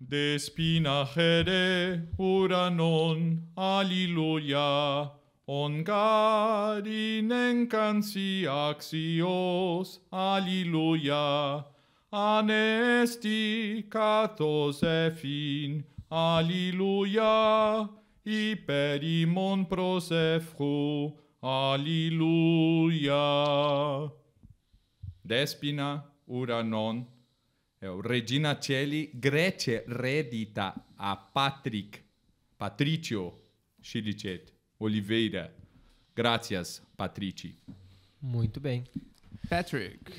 Despina spinajere uranon, aliluia, ongarinen cantiaxios, aliluia, anesti catos effin, aliluia, hyperimon prosefru, aliluia. Despina uranon, É o Regina Celi Grecia Redita, a Patrick, Patricio Chilicet, Oliveira. Gracias, Patrici. Muito bem. Patrick.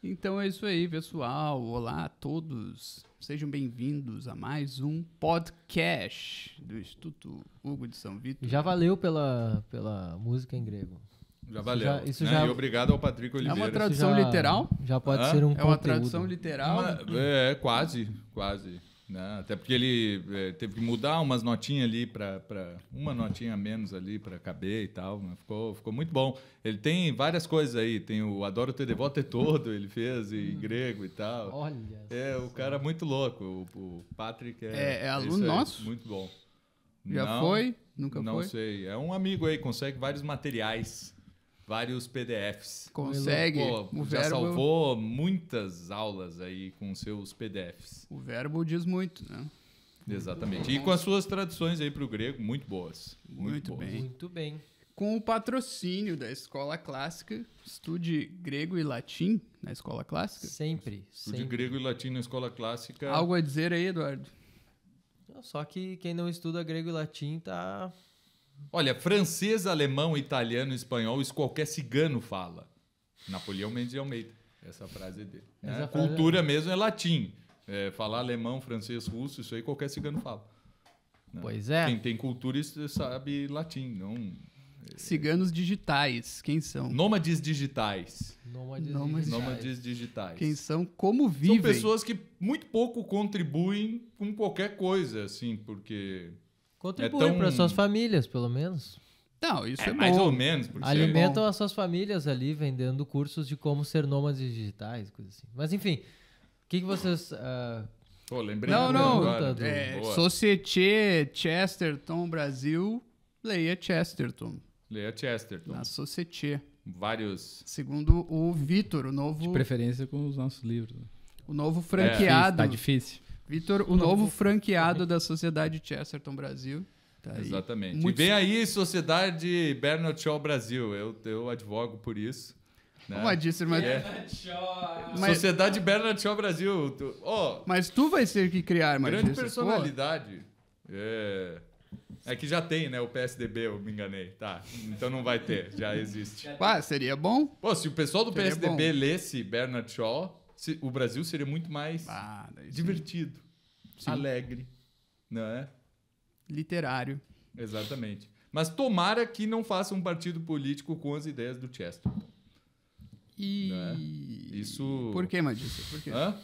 Então é isso aí, pessoal. Olá a todos. Sejam bem-vindos a mais um podcast do Instituto Hugo de São Vitor. Já valeu pela, pela música em grego. Já valeu. Já, isso né? já... E obrigado ao Patrick Oliveira. É uma é tradução já, literal? Já pode Hã? ser um É uma tradução literal? Uma, é, é, quase, quase. Né? Até porque ele é, teve que mudar umas notinhas ali para uma notinha a menos ali para caber e tal. Né? Ficou, ficou muito bom. Ele tem várias coisas aí. Tem o Adoro Te Devote é Todo, ele fez em hum. grego e tal. Olha. É, o cara é muito louco. O, o Patrick é, é, é aluno nosso. Muito bom. Já não, foi? Nunca não foi? Não sei. É um amigo aí, consegue vários materiais vários PDFs. Consegue. Pô, o já verbo... salvou muitas aulas aí com seus PDFs. O verbo diz muito, né? Exatamente. E com as suas traduções aí para o grego, muito boas. Muito, muito boas. bem. Muito bem. Com o patrocínio da Escola Clássica, estude grego e latim na Escola Clássica. Sempre. Estude sempre. grego e latim na Escola Clássica. Algo a dizer aí, Eduardo? Só que quem não estuda grego e latim tá Olha, francês, alemão, italiano, espanhol, isso qualquer cigano fala. Napoleão Mendes de Almeida. Essa frase é dele. Né? Frase é Cultura é... mesmo é latim. É, falar alemão, francês, russo, isso aí qualquer cigano fala. Né? Pois é. Quem tem cultura sabe latim, não. É Ciganos digitais, quem são? Nômades digitais. Nômades, Nômades digitais. Nômades digitais. Quem são? Como vivem? São pessoas que muito pouco contribuem com qualquer coisa, assim, porque Contribuem é tão... para suas famílias, pelo menos. Não, isso é, é mais bom. ou menos. Porque é Alimentam as suas famílias ali, vendendo cursos de como ser nômades digitais, coisa assim. Mas enfim, o que, que vocês. Uh... Pô, lembrei Não, não. não do... É, Societe Chesterton Brasil, leia Chesterton. Leia Chesterton. Na Societe. Vários. Segundo o Vitor, o novo. De preferência com os nossos livros. Né? O novo franqueado. É, tá difícil. Vitor, o novo franqueado da Sociedade Chesterton Brasil. Tá Exatamente. Muito... E vem aí Sociedade Bernard Shaw Brasil. Eu, eu advogo por isso. Né? Como disser, mas... Bernard Mas... Sociedade Bernard Shaw Brasil. Tu... Oh, mas tu vai ser que criar, mas Grande é personalidade. É... É que já tem, né? O PSDB, eu me enganei. Tá. Então não vai ter, já existe. Ah, seria bom? Pô, se o pessoal do seria PSDB bom. lesse Bernard Shaw, se, o Brasil seria muito mais ah, divertido, sim. alegre, não é? Literário. Exatamente. Mas tomara que não faça um partido político com as ideias do Chesterton. E é? isso. Por que, Madissa? Por quê? Hã?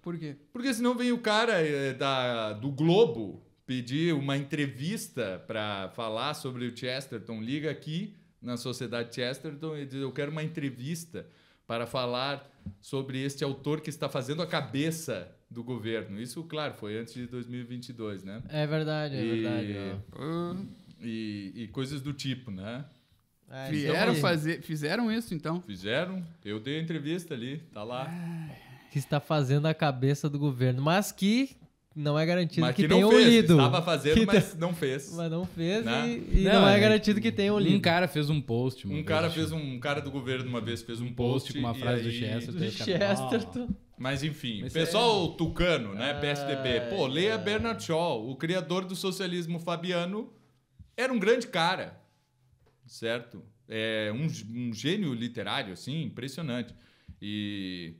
Por quê? Porque senão vem o cara é, da, do Globo pedir uma entrevista para falar sobre o Chesterton. Liga aqui na Sociedade Chesterton e diz: Eu quero uma entrevista para falar sobre este autor que está fazendo a cabeça do governo. Isso, claro, foi antes de 2022, né? É verdade, é e... verdade. E, e, coisas do tipo, né? É, Vieram então fazer, fizeram isso então? Fizeram. Eu dei a entrevista ali, tá lá. que está fazendo a cabeça do governo, mas que não é garantido que, que, ouvido fez, lido. Estava fazendo, que mas não fez. Mas não fez né? e, e não, não, é, é garantido que tenham lido. Um cara fez um post. Um cara fez um, um, cara do governo uma vez fez um post, com uma frase aí, do Chesterton. Do Chesterton. Mas enfim, mas pessoal é... tucano, né, ah, PSDB. Pô, é. leia Bernard Shaw, o criador do socialismo fabiano, era um grande cara, certo? É um, um gênio literário, assim, impressionante. E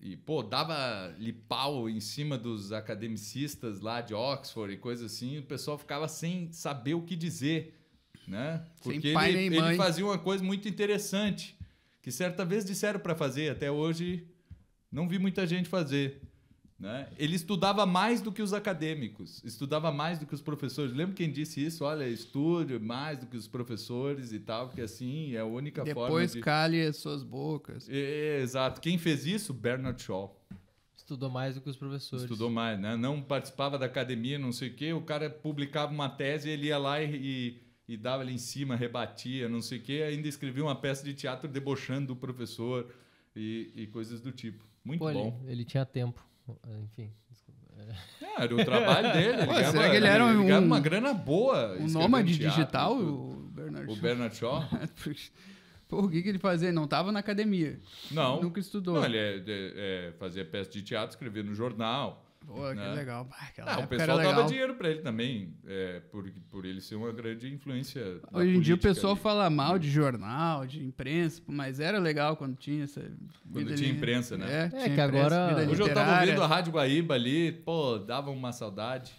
e, pô, dava-lhe pau em cima dos academicistas lá de Oxford e coisa assim, e o pessoal ficava sem saber o que dizer, né? Porque pai, ele, ele fazia uma coisa muito interessante, que certa vez disseram para fazer, até hoje não vi muita gente fazer, né? Ele estudava mais do que os acadêmicos, estudava mais do que os professores. Lembra quem disse isso? Olha, estude mais do que os professores e tal, porque assim é a única Depois forma. Depois cale as suas bocas. É, exato. Quem fez isso? Bernard Shaw. Estudou mais do que os professores. Estudou mais, né? Não participava da academia, não sei o quê. O cara publicava uma tese, ele ia lá e, e, e dava ali em cima, rebatia, não sei o quê. Ainda escrevia uma peça de teatro debochando do professor e, e coisas do tipo. Muito Pô, bom. Ele, ele tinha tempo. Ah, enfim, desculpa. É. era o trabalho dele. Ele Pô, ganhava, será que ele era ele, um, uma grana boa? Um nômade teatro, digital, o Bernard O Bernard Shaw? É, Pô, o que, que ele fazia? não estava na academia. Não. nunca estudou. Não, ele é, é, é fazia peça de teatro, escrevia no jornal. Pô, que né? legal. Ah, o pessoal dava dinheiro para ele também, é, por, por ele ser uma grande influência. Hoje em dia o pessoal ali. fala mal de jornal, de imprensa, mas era legal quando tinha essa. Quando tinha ali, imprensa, né? É, é que agora. Hoje eu tava ouvindo a Rádio Guaíba ali, pô, dava uma saudade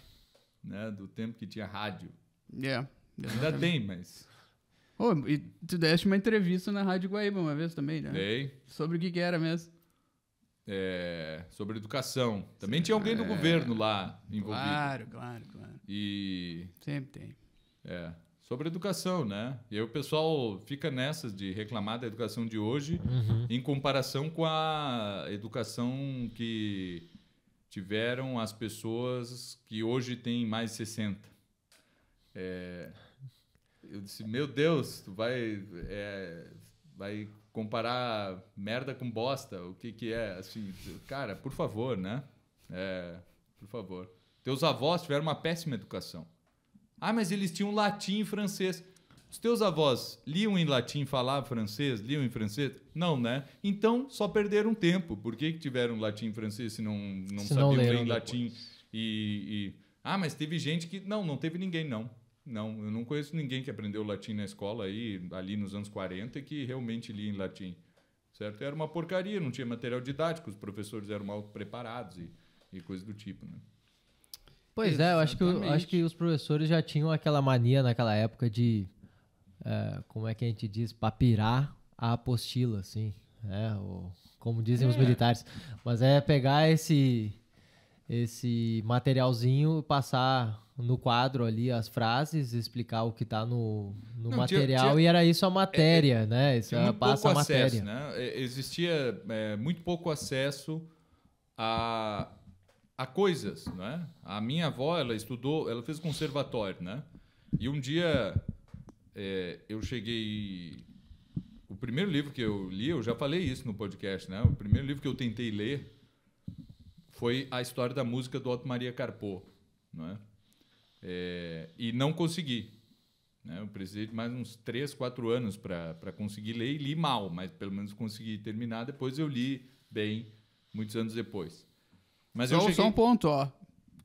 né, do tempo que tinha rádio. É. Exatamente. Ainda tem, mas. Oh, e tu deste uma entrevista na Rádio Guaíba uma vez também, né? Dei. Sobre o que, que era mesmo é, sobre educação. Também tinha alguém do é. governo lá envolvido. Claro, claro, claro. E... Sempre tem. É, sobre educação, né? E aí o pessoal fica nessas de reclamar da educação de hoje uhum. em comparação com a educação que tiveram as pessoas que hoje têm mais de 60. É, eu disse, meu Deus, tu vai, é, vai comparar merda com bosta, o que que é, assim, cara, por favor, né? É, por favor. Teus avós tiveram uma péssima educação. Ah, mas eles tinham latim e francês. Os teus avós liam em latim, falavam francês, liam em francês? Não, né? Então só perderam tempo. Por que, que tiveram latim e francês se não, não se sabiam não ler em latim? E, e, Ah, mas teve gente que. Não, não teve ninguém, não. Não, eu não conheço ninguém que aprendeu latim na escola aí, ali nos anos 40 e que realmente lia em latim. Certo? Era uma porcaria, não tinha material didático, os professores eram mal preparados e, e coisa do tipo, né? Pois Exatamente. é, eu acho, que, eu acho que os professores já tinham aquela mania naquela época de, é, como é que a gente diz, papirar a apostila, assim, né? Ou, como dizem é. os militares. Mas é pegar esse esse materialzinho, passar no quadro ali as frases, explicar o que está no, no Não, material, tinha, tinha, e era isso a matéria, é, é né? Isso era, passa a matéria. Acesso, né? É, existia é, muito pouco acesso a, a coisas, né? A minha avó, ela estudou, ela fez conservatório, né? E um dia é, eu cheguei... O primeiro livro que eu li, eu já falei isso no podcast, né? O primeiro livro que eu tentei ler foi a história da música do Otto Maria Carpo, não é? é e não consegui. Né? Eu precisei de mais uns três, quatro anos para conseguir ler e li mal, mas pelo menos consegui terminar. Depois eu li bem, muitos anos depois. Mas só, eu cheguei... só um ponto, ó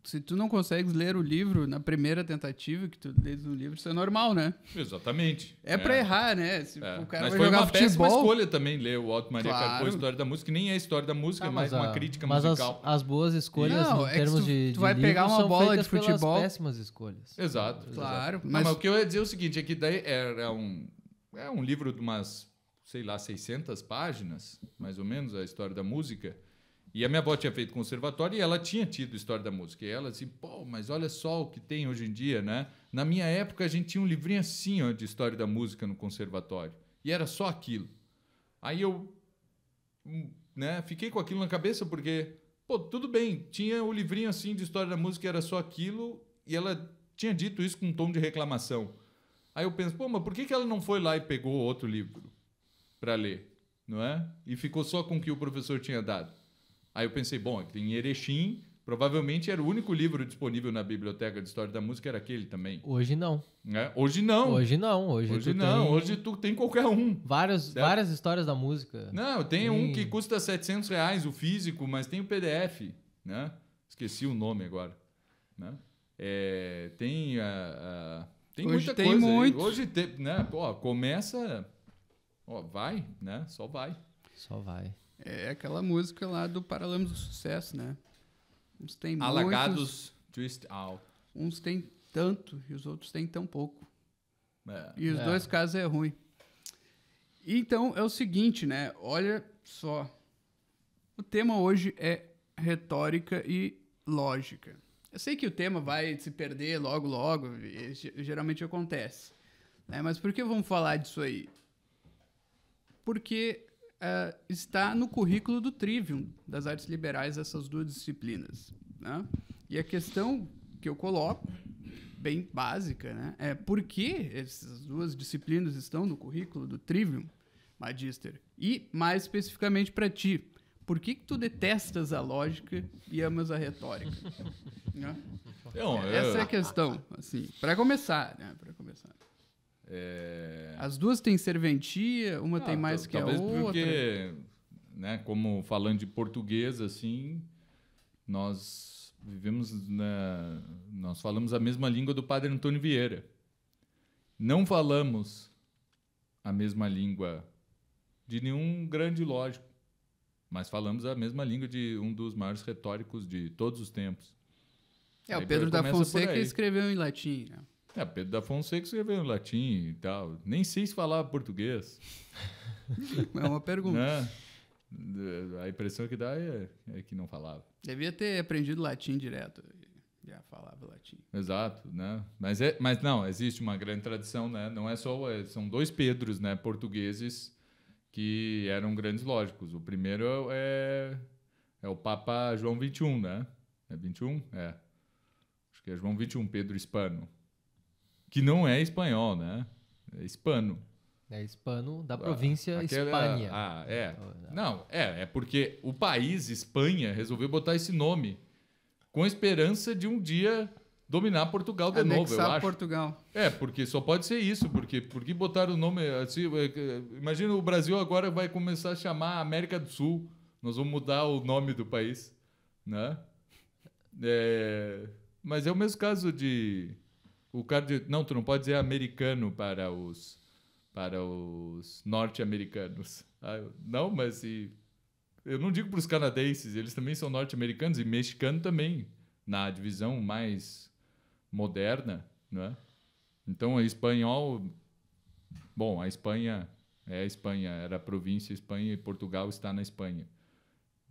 se tu não consegues ler o livro na primeira tentativa que tu lês o livro, isso é normal, né? Exatamente. É, é. para errar, né? Se é. o cara mas vai foi jogar uma futebol... péssima escolha também ler o Alto Maria claro. Carpo, História da Música, que nem é história da música, ah, é mas é mais a... uma crítica mas musical. As, as boas escolhas não, em é termos tu, de, Tu vai livro, pegar uma bola de futebol. péssimas escolhas. Exato. Claro. Exato. Mas... Não, mas o que eu ia dizer é o seguinte: é que daí era um, é um livro de umas, sei lá, 600 páginas, mais ou menos, a história da música e a minha avó tinha feito conservatório e ela tinha tido história da música. E ela assim, pô, mas olha só o que tem hoje em dia, né? Na minha época a gente tinha um livrinho assim, ó, de história da música no conservatório. E era só aquilo. Aí eu hum, né, fiquei com aquilo na cabeça porque, pô, tudo bem, tinha o um livrinho assim de história da música, era só aquilo, e ela tinha dito isso com um tom de reclamação. Aí eu penso, pô, mas por que, que ela não foi lá e pegou outro livro para ler, não é? E ficou só com o que o professor tinha dado? Aí eu pensei, bom, em Erechim, provavelmente era o único livro disponível na biblioteca de história da música, era aquele também. Hoje não. É? Hoje não. Hoje não. Hoje, hoje não. Tem... Hoje tu tem qualquer um. Várias, várias histórias da música. Não, tem, tem um que custa 700 reais o físico, mas tem o PDF, né? Esqueci o nome agora. Né? É, tem a, tem hoje muita tem coisa. Muito. Hoje tem, né? começa, ó, vai, né? Só vai. Só vai. É aquela música lá do Paralamas do Sucesso, né? Uns tem Alagados muitos, Twist Out. Uns tem tanto e os outros têm tão pouco. É, e os é. dois casos é ruim. Então é o seguinte, né? Olha só. O tema hoje é retórica e lógica. Eu sei que o tema vai se perder logo, logo, geralmente acontece. Né? Mas por que vamos falar disso aí? Porque eh, está no currículo do Trivium das artes liberais, essas duas disciplinas. Né? E a questão que eu coloco, bem básica, né? é por que essas duas disciplinas estão no currículo do Trivium, Magister? E, mais especificamente para ti, por que, que tu detestas a lógica e amas a retórica? né? Não, Essa eu... é a questão, assim, para começar, né? Para começar. É... As duas têm serventia, uma ah, tem mais que a outra. Talvez porque, né, como falando de português, assim, nós vivemos na... nós falamos a mesma língua do padre Antônio Vieira. Não falamos a mesma língua de nenhum grande lógico, mas falamos a mesma língua de um dos maiores retóricos de todos os tempos. É, aí o Pedro da Fonseca escreveu em latim, né? É, Pedro da Fonseca escreveu em latim e tal. Nem sei se falava português. é uma pergunta. Né? É, a impressão que dá é, é, que não falava. Devia ter aprendido latim direto. Já falava latim. Exato, né? Mas, é, mas não, existe uma grande tradição, né? Não é só... É, são dois Pedros, né? Portugueses que eram grandes lógicos. O primeiro é, é o Papa João XXI, né? É 21? É. Acho que é João XXI, Pedro Hispano que não é espanhol, né? É hispano. É hispano da ah, província é- ah, é. Espanha. Então, ah, é. Não, é, é porque o país, Espanha, resolveu botar esse nome com a esperança de um dia dominar Portugal de Anexar novo, eu Portugal. acho. Portugal. É, porque só pode ser isso, porque porque botaram o nome assim, imagina o Brasil agora vai começar a chamar América do Sul. Nós vamos mudar o nome do país, né? É, mas é o mesmo caso de o cara diz, não, tu não pode dizer americano para os para os norte-americanos. Ah, não, mas eu não digo para os canadenses, eles também são norte-americanos e mexicano também na divisão mais moderna, não é? Então, espanhol, bom, a Espanha é a Espanha, era a província Espanha e Portugal está na Espanha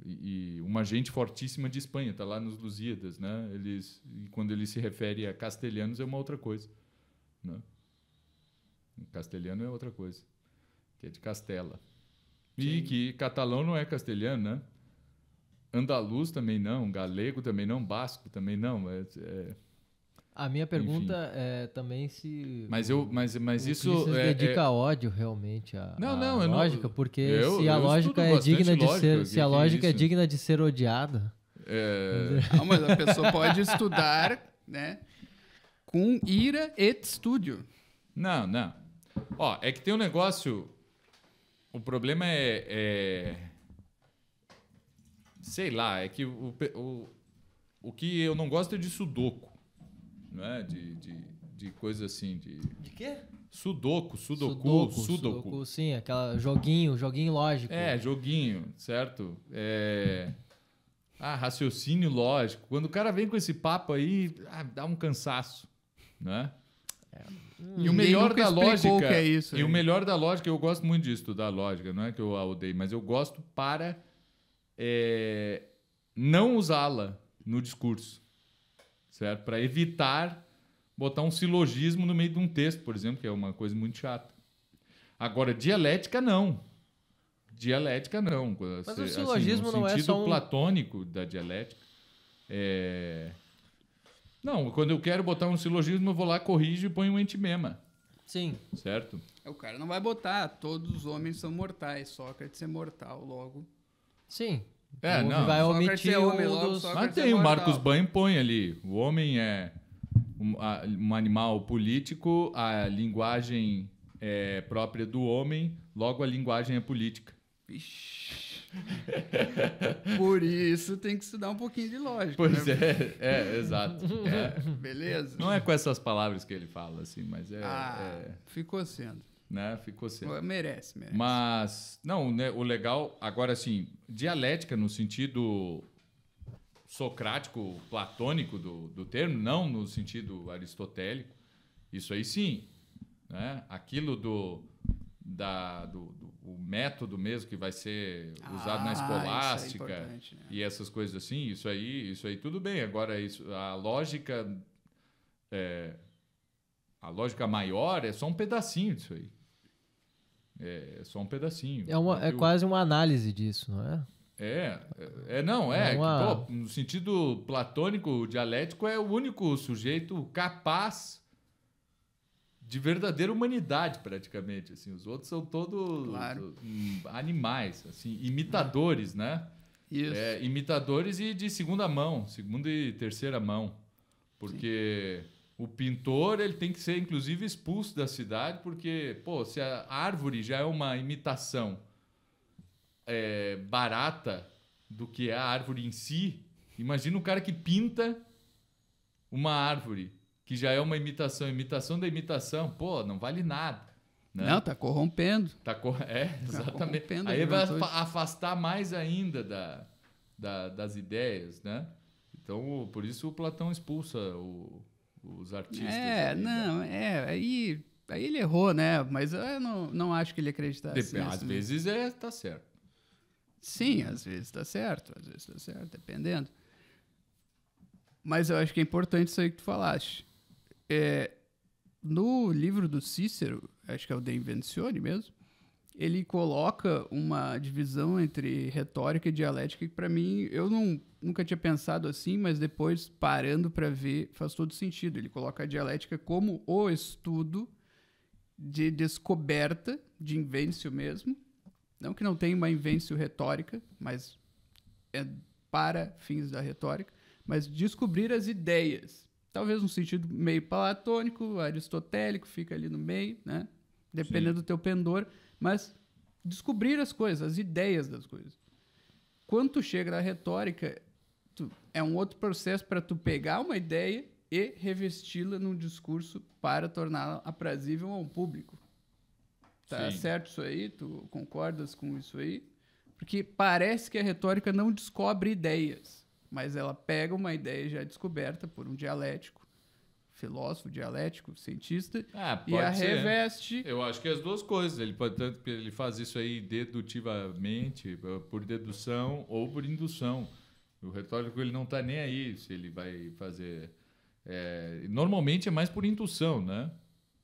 e, uma gente fortíssima de Espanha, está lá nos Lusíadas, né? Eles e quando ele se refere a castelhanos é uma outra coisa, né? Castelhano é outra coisa, que é de Castela. Sim. E que catalão não é castelhano, né? Andaluz também não, galego também não, basco também não, é, é a minha pergunta Enfim. é também se. Mas eu, mas, mas isso se é, é, dedica é... ódio realmente à, não, não, lógica, não, porque eu, se a lógica é digna de ser, se a lógica é, é, digna de ser odiada. É. Não, ah, mas a pessoa pode estudar, né, com ira e estúdio Não, não. Ó, é que tem um negócio. O problema é, é sei lá, é que o, o, o que eu não gosto é de sudoku não é? de, de, de coisa assim. De, de quê? Sudoku, sudoku, sudoku, sudoku. sim, aquela joguinho, joguinho lógico. É, joguinho, certo? É... Ah, raciocínio lógico. Quando o cara vem com esse papo aí, ah, dá um cansaço, né? É. E o hum, melhor da lógica é isso. E o melhor da lógica, eu gosto muito de estudar lógica, não é que eu a odeio, mas eu gosto para é, não usá-la no discurso certo? Para evitar botar um silogismo no meio de um texto, por exemplo, que é uma coisa muito chata. Agora, dialética não. Dialética não. Mas o assim, silogismo assim, não é só um... platônico da dialética. É... Não, quando eu quero botar um silogismo, eu vou lá, corrijo e ponho um antimema. Sim. Certo? É, o cara não vai botar todos os homens são mortais, Sócrates é mortal, logo... Sim. É, o então, não. Vai omitir o homem, dos... Mas tem o Marcos Ban põe ali. O homem é um, a, um animal político, a linguagem é própria do homem, logo a linguagem é política. Ixi. Por isso tem que estudar um pouquinho de lógica. Pois né? é, é, exato. É. Beleza. Não é com essas palavras que ele fala, assim, mas é. Ah, é... Ficou sendo né? Ficou certo. Assim. Merece, merece. Mas, não, né, o legal, agora assim, dialética no sentido socrático, platônico do, do termo, não no sentido aristotélico. Isso aí sim. Né? Aquilo do, da, do, do o método mesmo que vai ser usado ah, na é escolástica é né? e essas coisas assim, isso aí, isso aí tudo bem. Agora, isso, a lógica. É, a lógica maior é só um pedacinho disso aí. É, é só um pedacinho. É, uma, é, é eu... quase uma análise disso, não é? É, é, é não, é. é uma... que, pô, no sentido platônico, dialético, é o único sujeito capaz de verdadeira humanidade, praticamente. Assim. Os outros são todos claro. Hum, animais, assim, imitadores, né? Isso. É, imitadores e de segunda mão, segunda e terceira mão. Porque. Sim o pintor ele tem que ser, inclusive, expulso da cidade, porque, pô, se a árvore já é uma imitação é, barata do que é a árvore em si, imagina um cara que pinta uma árvore, que já é uma imitação, imitação da imitação, pô, não vale nada. Né? Não, tá corrompendo. Tá cor... É, tá exatamente. Tá Aí vai afastar mais ainda da, da, das ideias, né? Então, por isso o Platão expulsa o, os artistas. É, ali, né? não, né? é, aí, aí ele errou, né? Mas eu não, não acho que ele acreditasse. Dep nisso, às né? vezes é, tá certo. Sim, às vezes tá certo, às vezes tá certo, dependendo. Mas eu acho que é importante isso aí que tu falaste. É, no livro do Cícero, acho que é o De Invenzione mesmo, ele coloca uma divisão entre retórica e dialética que para mim eu não, nunca tinha pensado assim, mas depois parando para ver faz todo sentido. Ele coloca a dialética como o estudo de descoberta de invêncio mesmo, não que não tenha uma invêncio retórica, mas é para fins da retórica, mas descobrir as ideias. Talvez um sentido meio platônico, aristotélico, fica ali no meio, né? Dependendo Sim. do teu pendor mas descobrir as coisas, as ideias das coisas. Quando tu chega na retórica, tu, é um outro processo para tu pegar uma ideia e revesti-la num discurso para torná-la aprazível ao público. Tá Sim. certo isso aí? Tu concordas com isso aí? Porque parece que a retórica não descobre ideias, mas ela pega uma ideia já descoberta por um dialético filósofo, dialético, cientista. Ah, e a ser. reveste. Eu acho que as duas coisas. Ele tanto que ele faz isso aí dedutivamente, por dedução ou por indução. O retórico ele não está nem aí se ele vai fazer. É, normalmente é mais por indução, né?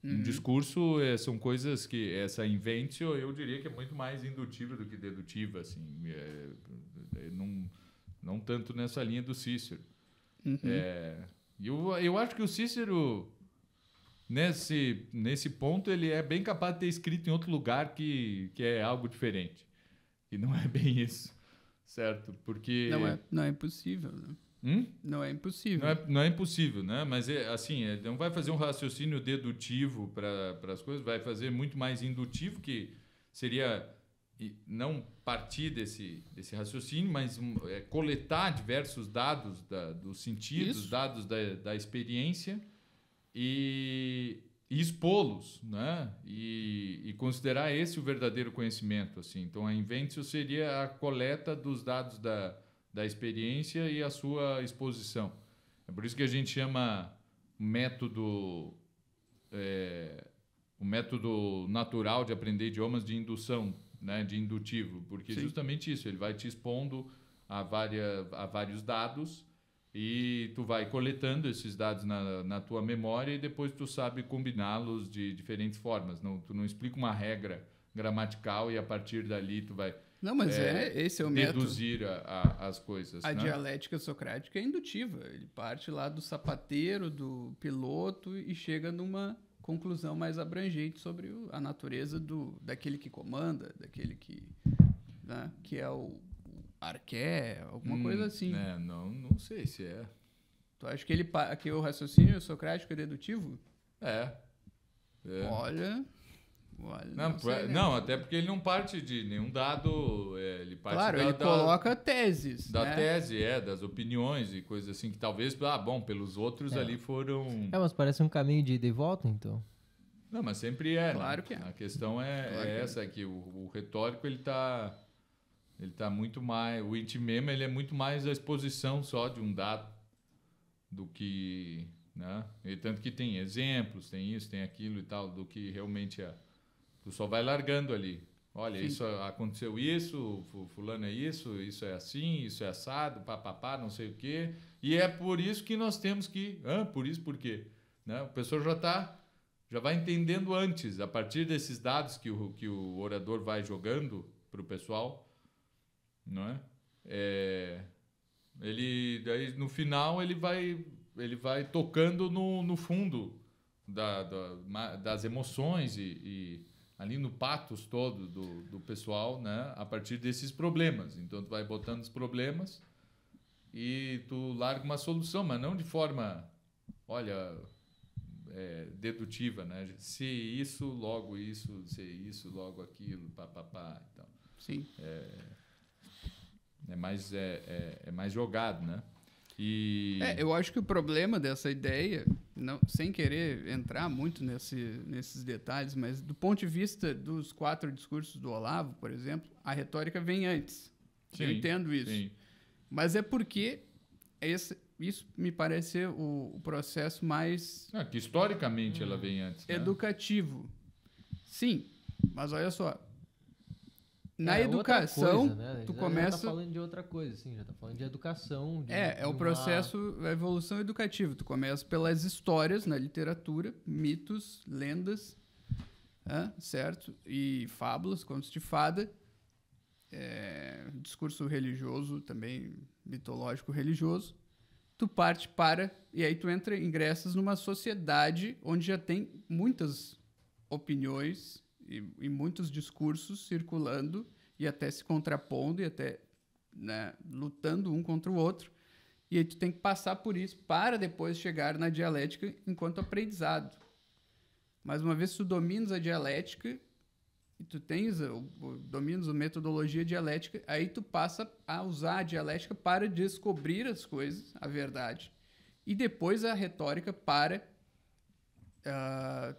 Uhum. Um discurso é, são coisas que essa inventio eu diria que é muito mais indutiva do que dedutiva, assim, é, é não não tanto nessa linha do Cícero. Uhum. É, eu, eu acho que o Cícero, nesse, nesse ponto, ele é bem capaz de ter escrito em outro lugar que, que é algo diferente. E não é bem isso, certo? Porque... Não é, não é impossível, né? Hum? Não é impossível. Não é, não é impossível, né? Mas, é, assim, é, não vai fazer um raciocínio dedutivo para as coisas, vai fazer muito mais indutivo, que seria e não partir desse, desse raciocínio, mas hum, é, coletar diversos dados da, dos sentidos, isso. dados da, da experiência e, e expô-los, né? E, e, considerar esse o verdadeiro conhecimento, assim. Então, a invenção seria a coleta dos dados da, da experiência e a sua exposição. É por isso que a gente chama método é, o método natural de aprender idiomas de indução né, de indutivo, porque Sim. justamente isso, ele vai te expondo a, varia, a vários dados e tu vai coletando esses dados na, na tua memória e depois tu sabe combiná-los de diferentes formas. Não, tu não explica uma regra gramatical e a partir dali tu vai não, mas é, é esse é o deduzir método. A, a, as coisas. A né? dialética socrática é indutiva. Ele parte lá do sapateiro, do piloto e chega numa conclusão mais abrangente sobre a natureza do, daquele que comanda, daquele que, né, que é o, o arqué, alguma hum, coisa assim. É, não, não sei se é. Tu acha que, ele, que o raciocínio socrático é dedutivo? É. é. Olha. Olha, não, não, sei, né? não, até porque ele não parte de nenhum dado. É, ele parte claro, da, ele da, coloca teses. Da né? tese, é, das opiniões e coisas assim, que talvez, ah, bom, pelos outros é. ali foram. É, mas parece um caminho de ida e volta, então. Não, mas sempre é. Né? Claro né? que é. A questão é, é claro é que essa, é que o, o retórico ele está ele tá muito mais. O intimema ele é muito mais a exposição só de um dado do que. Né? E tanto que tem exemplos, tem isso, tem aquilo e tal, do que realmente é Tu só vai largando ali. Olha, Sim. isso aconteceu isso, fulano é isso, isso é assim, isso é assado, papapá, não sei o quê. E é por isso que nós temos que, ah, por isso por quê? Né? O pessoal já tá já vai entendendo antes, a partir desses dados que o que o orador vai jogando para o pessoal, não é? é? Ele daí no final ele vai ele vai tocando no, no fundo da, da, das emoções e, e ali no patos todo do, do pessoal, né? A partir desses problemas. Então, tu vai botando os problemas e tu larga uma solução, mas não de forma, olha, é, dedutiva, né? Se isso, logo isso, se isso, logo aquilo, papapá. Então, Sim. É, é mais, é, é, é mais jogado, né? E... É, eu acho que o problema dessa ideia, não, sem querer entrar muito nesse, nesses detalhes, mas do ponto de vista dos quatro discursos do Olavo, por exemplo, a retórica vem antes. Sim, eu entendo isso. Sim. Mas é porque esse, isso me parece ser o, o processo mais. Ah, que historicamente hum, ela vem antes. Né? Educativo. Sim, mas olha só, é, na é, educação, coisa, né? tu já começa. Já tá falando de outra coisa, sim já tá falando de educação. De, é, é o uma... processo, a evolução educativa. Tu começa pelas histórias na literatura, mitos, lendas, né? certo? E fábulas, contos de fada. É, discurso religioso também, mitológico religioso. Tu parte para, e aí tu entra, ingressas numa sociedade onde já tem muitas opiniões e, e muitos discursos circulando e até se contrapondo e até né, lutando um contra o outro. E aí tu tem que passar por isso para depois chegar na dialética enquanto aprendizado. Mas uma vez que tu dominas a dialética e tu tens o, o dominas a metodologia dialética, aí tu passa a usar a dialética para descobrir as coisas, a verdade, e depois a retórica para uh,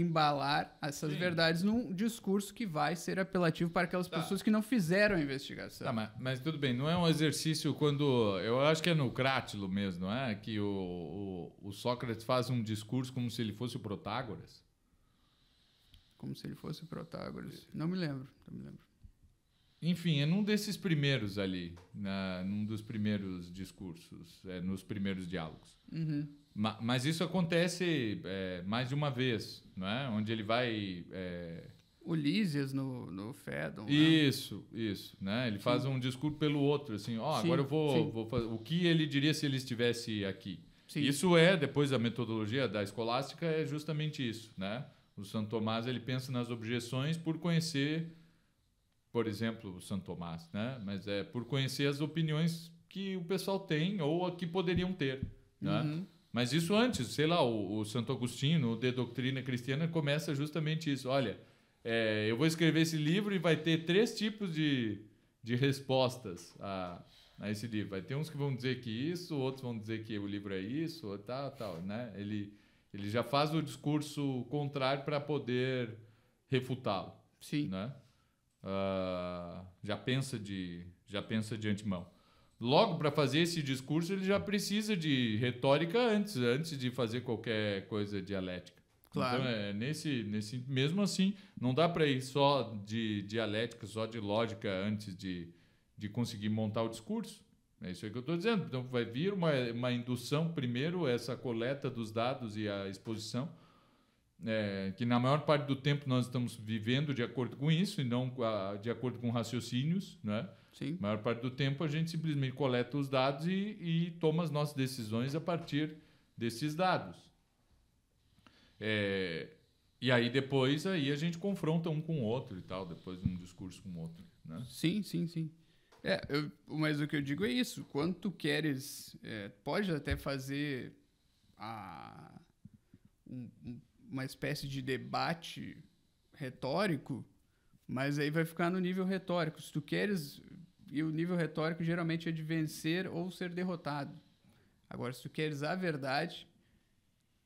embalar essas Sim. verdades num discurso que vai ser apelativo para aquelas tá. pessoas que não fizeram a investigação. Tá, mas, mas, tudo bem, não é um exercício quando. Eu acho que é no Crátilo mesmo, não é? Que o, o, o Sócrates faz um discurso como se ele fosse o Protágoras. Como se ele fosse o Protágoras. Não me lembro, não me lembro. Enfim, é num desses primeiros ali, na, num dos primeiros discursos, é, nos primeiros diálogos. Uhum. Mas isso acontece é, mais de uma vez, não é? Onde ele vai. É... O Lísias no, no Fedon. Né? Isso, né? isso. Né? Ele Sim. faz um discurso pelo outro, assim, ó, oh, agora eu vou, vou fazer. O que ele diria se ele estivesse aqui? Sim. Isso é, depois da metodologia da escolástica, é justamente isso, né? O Santo Tomás ele pensa nas objeções por conhecer, por exemplo, o Santo Tomás, né? Mas é por conhecer as opiniões que o pessoal tem ou a que poderiam ter, né? Uhum. Mas isso antes, sei lá, o, o Santo Agostinho, o de doutrina cristiana, começa justamente isso. Olha, é, eu vou escrever esse livro e vai ter três tipos de, de respostas a, a esse livro. Vai ter uns que vão dizer que isso, outros vão dizer que o livro é isso, tal, tal, né? Ele, ele já faz o discurso contrário para poder refutá-lo. Sim. Né? Uh, já pensa de já pensa de antemão. Logo, para fazer esse discurso, ele já precisa de retórica antes, antes de fazer qualquer coisa dialética. Claro. Então, é, nesse, nesse, mesmo assim, não dá para ir só de dialética, só de lógica antes de, de conseguir montar o discurso. É isso aí que eu estou dizendo. Então, vai vir uma, uma indução, primeiro, essa coleta dos dados e a exposição, é, que na maior parte do tempo nós estamos vivendo de acordo com isso e não ah, de acordo com raciocínios, é Sim. A maior parte do tempo a gente simplesmente coleta os dados e, e toma as nossas decisões a partir desses dados. É, e aí depois aí a gente confronta um com o outro e tal, depois um discurso com o outro. Né? Sim, sim, sim. É, eu, mas o que eu digo é isso. Quando tu queres, é, pode até fazer a, um, uma espécie de debate retórico, mas aí vai ficar no nível retórico. Se tu queres e o nível retórico geralmente é de vencer ou ser derrotado. Agora, se tu queres a verdade,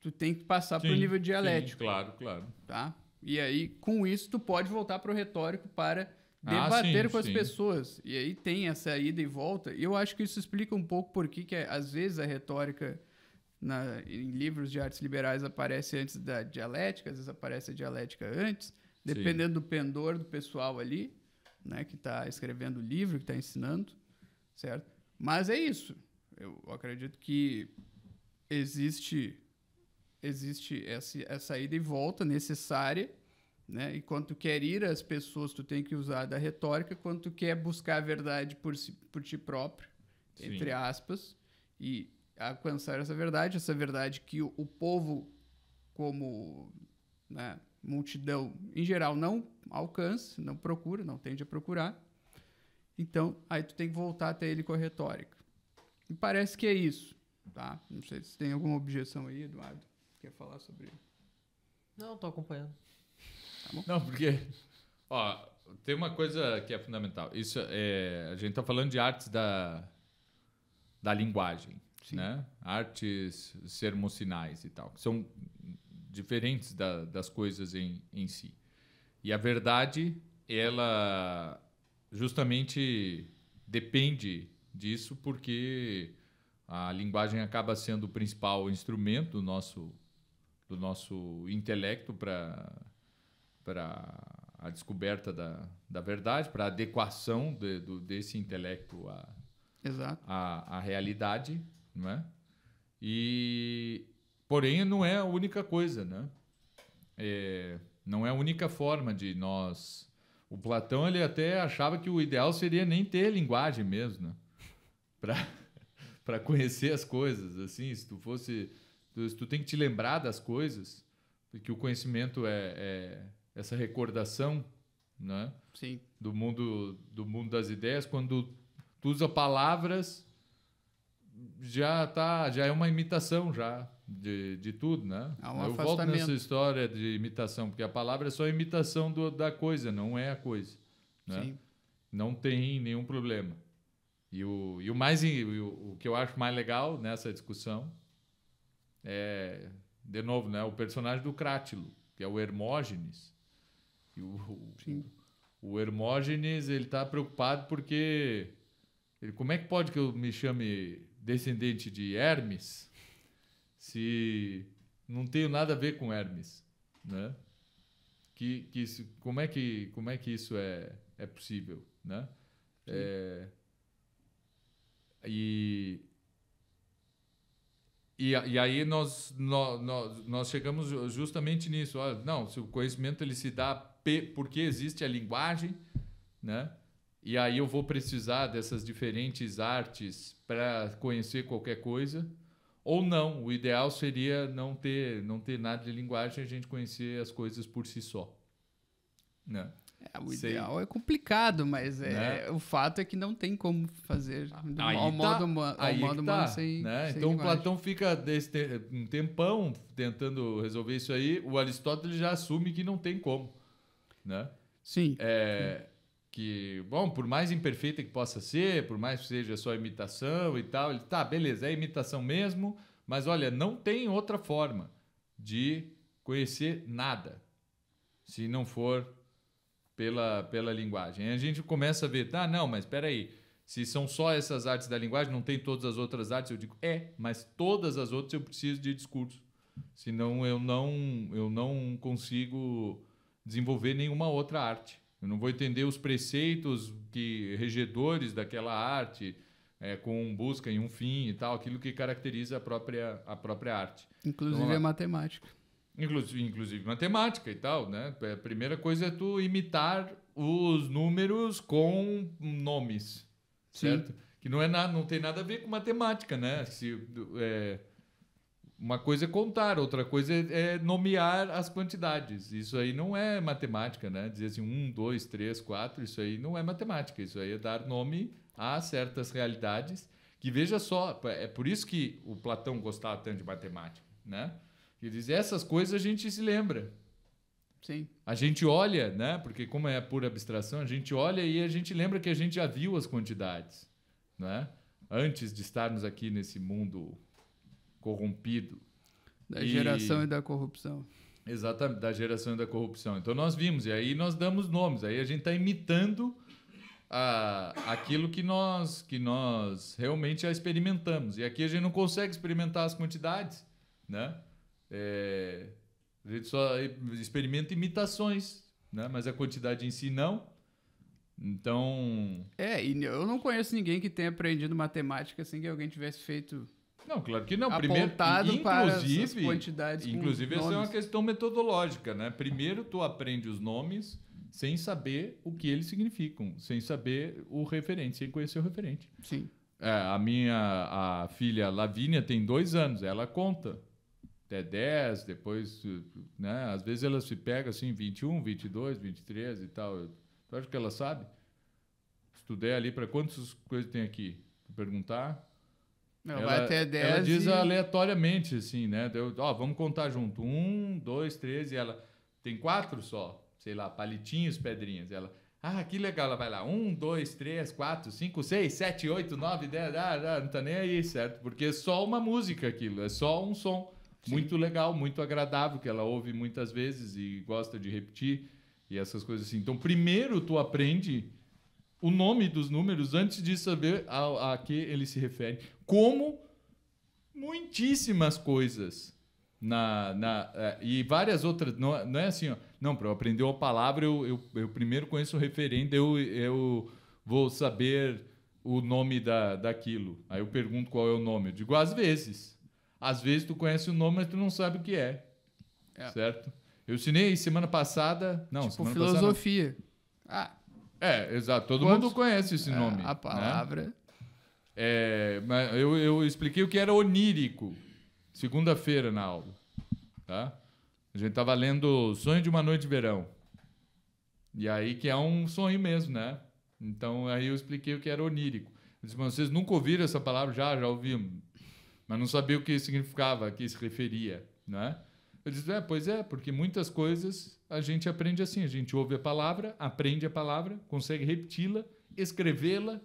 tu tem que passar para o nível dialético. Sim, claro, claro. Tá? E aí, com isso, tu pode voltar para o retórico para ah, debater ah, sim, com as sim. pessoas. E aí tem essa ida e volta. E eu acho que isso explica um pouco por que, que às vezes, a retórica na, em livros de artes liberais aparece antes da dialética, às vezes aparece a dialética antes, dependendo do pendor do pessoal ali né, que está escrevendo o livro, que está ensinando, certo? Mas é isso. Eu acredito que existe existe essa, essa ida e volta necessária, né? E quando tu quer ir às pessoas, tu tem que usar da retórica, quando tu quer buscar a verdade por, si, por ti próprio, Sim. entre aspas, e alcançar essa verdade, essa verdade que o, o povo como né, multidão em geral não alcança, não procura, não tende a procurar. Então, aí tu tem que voltar até ele com a retórica. E parece que é isso, tá? Não sei se tem alguma objeção aí, Eduardo, quer falar sobre Não, tô acompanhando. Tá bom? Não, porque ó, tem uma coisa que é fundamental. Isso é, a gente tá falando de artes da da linguagem, Sim. né? Artes sermocinais e tal, que são diferentes da, das coisas em, em si. E a verdade, ela justamente depende disso, porque a linguagem acaba sendo o principal instrumento do nosso, do nosso intelecto para a descoberta da, da verdade, para a adequação de, do, desse intelecto à, à, à realidade. Não é? E Porém, não é a única coisa, né? É, não é a única forma de nós. O Platão ele até achava que o ideal seria nem ter linguagem mesmo, né? Para para conhecer as coisas, assim, se tu fosse, tu, se tu tem que te lembrar das coisas, porque o conhecimento é, é essa recordação, né? Sim. Do mundo do mundo das ideias, quando tu usa palavras já tá, já é uma imitação já de, de tudo, né? É um eu volto nessa história de imitação, porque a palavra é só imitação do, da coisa, não é a coisa. Né? Sim. Não tem nenhum problema. E o, e o mais e o, o que eu acho mais legal nessa discussão é, de novo, né, o personagem do Crátilo, que é o Hermógenes. E o, o, Sim. o Hermógenes ele está preocupado porque ele, como é que pode que eu me chame descendente de Hermes? se não tenho nada a ver com Hermes, né? Que, que isso, como é que como é que isso é é possível, né? É, e e, e aí nós, nós, nós chegamos justamente nisso. não, se o conhecimento ele se dá porque existe a linguagem, né? E aí eu vou precisar dessas diferentes artes para conhecer qualquer coisa. Ou não, o ideal seria não ter, não ter nada de linguagem e a gente conhecer as coisas por si só. Né? É, o Sei. ideal é complicado, mas é, né? o fato é que não tem como fazer ah, ao, tá. modo, humano, ao modo tá, sem, né? sem Então linguagem. Platão fica desse, um tempão tentando resolver isso aí, o Aristóteles já assume que não tem como. Né? Sim. É, Sim que, bom, por mais imperfeita que possa ser, por mais que seja só imitação e tal, ele tá, beleza, é imitação mesmo, mas olha, não tem outra forma de conhecer nada se não for pela, pela linguagem. A gente começa a ver, tá, não, mas espera aí, se são só essas artes da linguagem, não tem todas as outras artes, eu digo, é, mas todas as outras eu preciso de discurso. Senão eu não eu não consigo desenvolver nenhuma outra arte. Eu não vou entender os preceitos que regedores daquela arte é, com busca em um fim e tal, aquilo que caracteriza a própria, a própria arte. Inclusive então, a matemática. Inclusive, inclusive matemática e tal, né? É, a primeira coisa é tu imitar os números com nomes, Sim. certo? Que não, é na, não tem nada a ver com matemática, né? Se, é, uma coisa é contar, outra coisa é, é nomear as quantidades. Isso aí não é matemática, né? Dizer assim, um, dois, três, quatro, isso aí não é matemática. Isso aí é dar nome a certas realidades. Que veja só, é por isso que o Platão gostava tanto de matemática, né? Ele diz, essas coisas a gente se lembra. Sim. A gente olha, né? Porque como é pura abstração, a gente olha e a gente lembra que a gente já viu as quantidades, né? Antes de estarmos aqui nesse mundo corrompido. Da e... geração e da corrupção. Exatamente, da geração e da corrupção. Então nós vimos, e aí nós damos nomes, aí a gente está imitando a, aquilo que nós, que nós realmente já experimentamos. E aqui a gente não consegue experimentar as quantidades, né? É, a gente só experimenta imitações, né? mas a quantidade em si não. Então. É, e eu não conheço ninguém que tenha aprendido matemática sem que alguém tivesse feito não, claro que não. Primeiro, inclusive, para essas quantidades. Inclusive, essa nomes. é uma questão metodológica, né? Primeiro, tu aprende os nomes sem saber o que eles significam, sem saber o referente, sem conhecer o referente. Sim. É, a minha a filha Lavínia tem dois anos, ela conta até 10, depois, né? Às vezes ela se pega assim, 21, 22, 23 e tal. Tu acha que ela sabe? Estudei ali para quantas coisas tem aqui? Perguntar, ela, vai até 10 ela diz e... aleatoriamente, assim, né? Eu, ó, vamos contar junto. Um, dois, três, e ela tem quatro só, sei lá, palitinhos, pedrinhas. Ela, ah, que legal, ela vai lá. Um, dois, três, quatro, cinco, seis, sete, oito, nove, dez. Ah, ah, não tá nem aí, certo? Porque é só uma música aquilo, é só um som. Sim. Muito legal, muito agradável, que ela ouve muitas vezes e gosta de repetir e essas coisas assim. Então, primeiro tu aprende o nome dos números antes de saber a, a que ele se refere como muitíssimas coisas. Na, na, é, e várias outras. Não, é, não é assim, ó, não, para eu aprender uma palavra, eu, eu, eu, primeiro conheço o referendo, eu, eu vou saber o nome da, daquilo. Aí eu pergunto qual é o nome. Eu digo, às vezes. Às vezes tu conhece o nome, mas tu não sabe o que é. é. Certo? Eu ensinei semana passada. Não, tipo, semana filosofia. Passada, não. Ah. É, exato. Todo mundo conhece esse é, nome. A né? palavra. Né? É, eu, eu expliquei o que era onírico, segunda-feira na aula. Tá? A gente estava lendo Sonho de uma Noite de Verão. E aí que é um sonho mesmo, né? Então aí eu expliquei o que era onírico. Eu disse, mas vocês nunca ouviram essa palavra? Já, já ouvimos. Mas não sabia o que significava, a que se referia, né? Eu disse, é, pois é, porque muitas coisas a gente aprende assim. A gente ouve a palavra, aprende a palavra, consegue repeti-la, escrevê-la,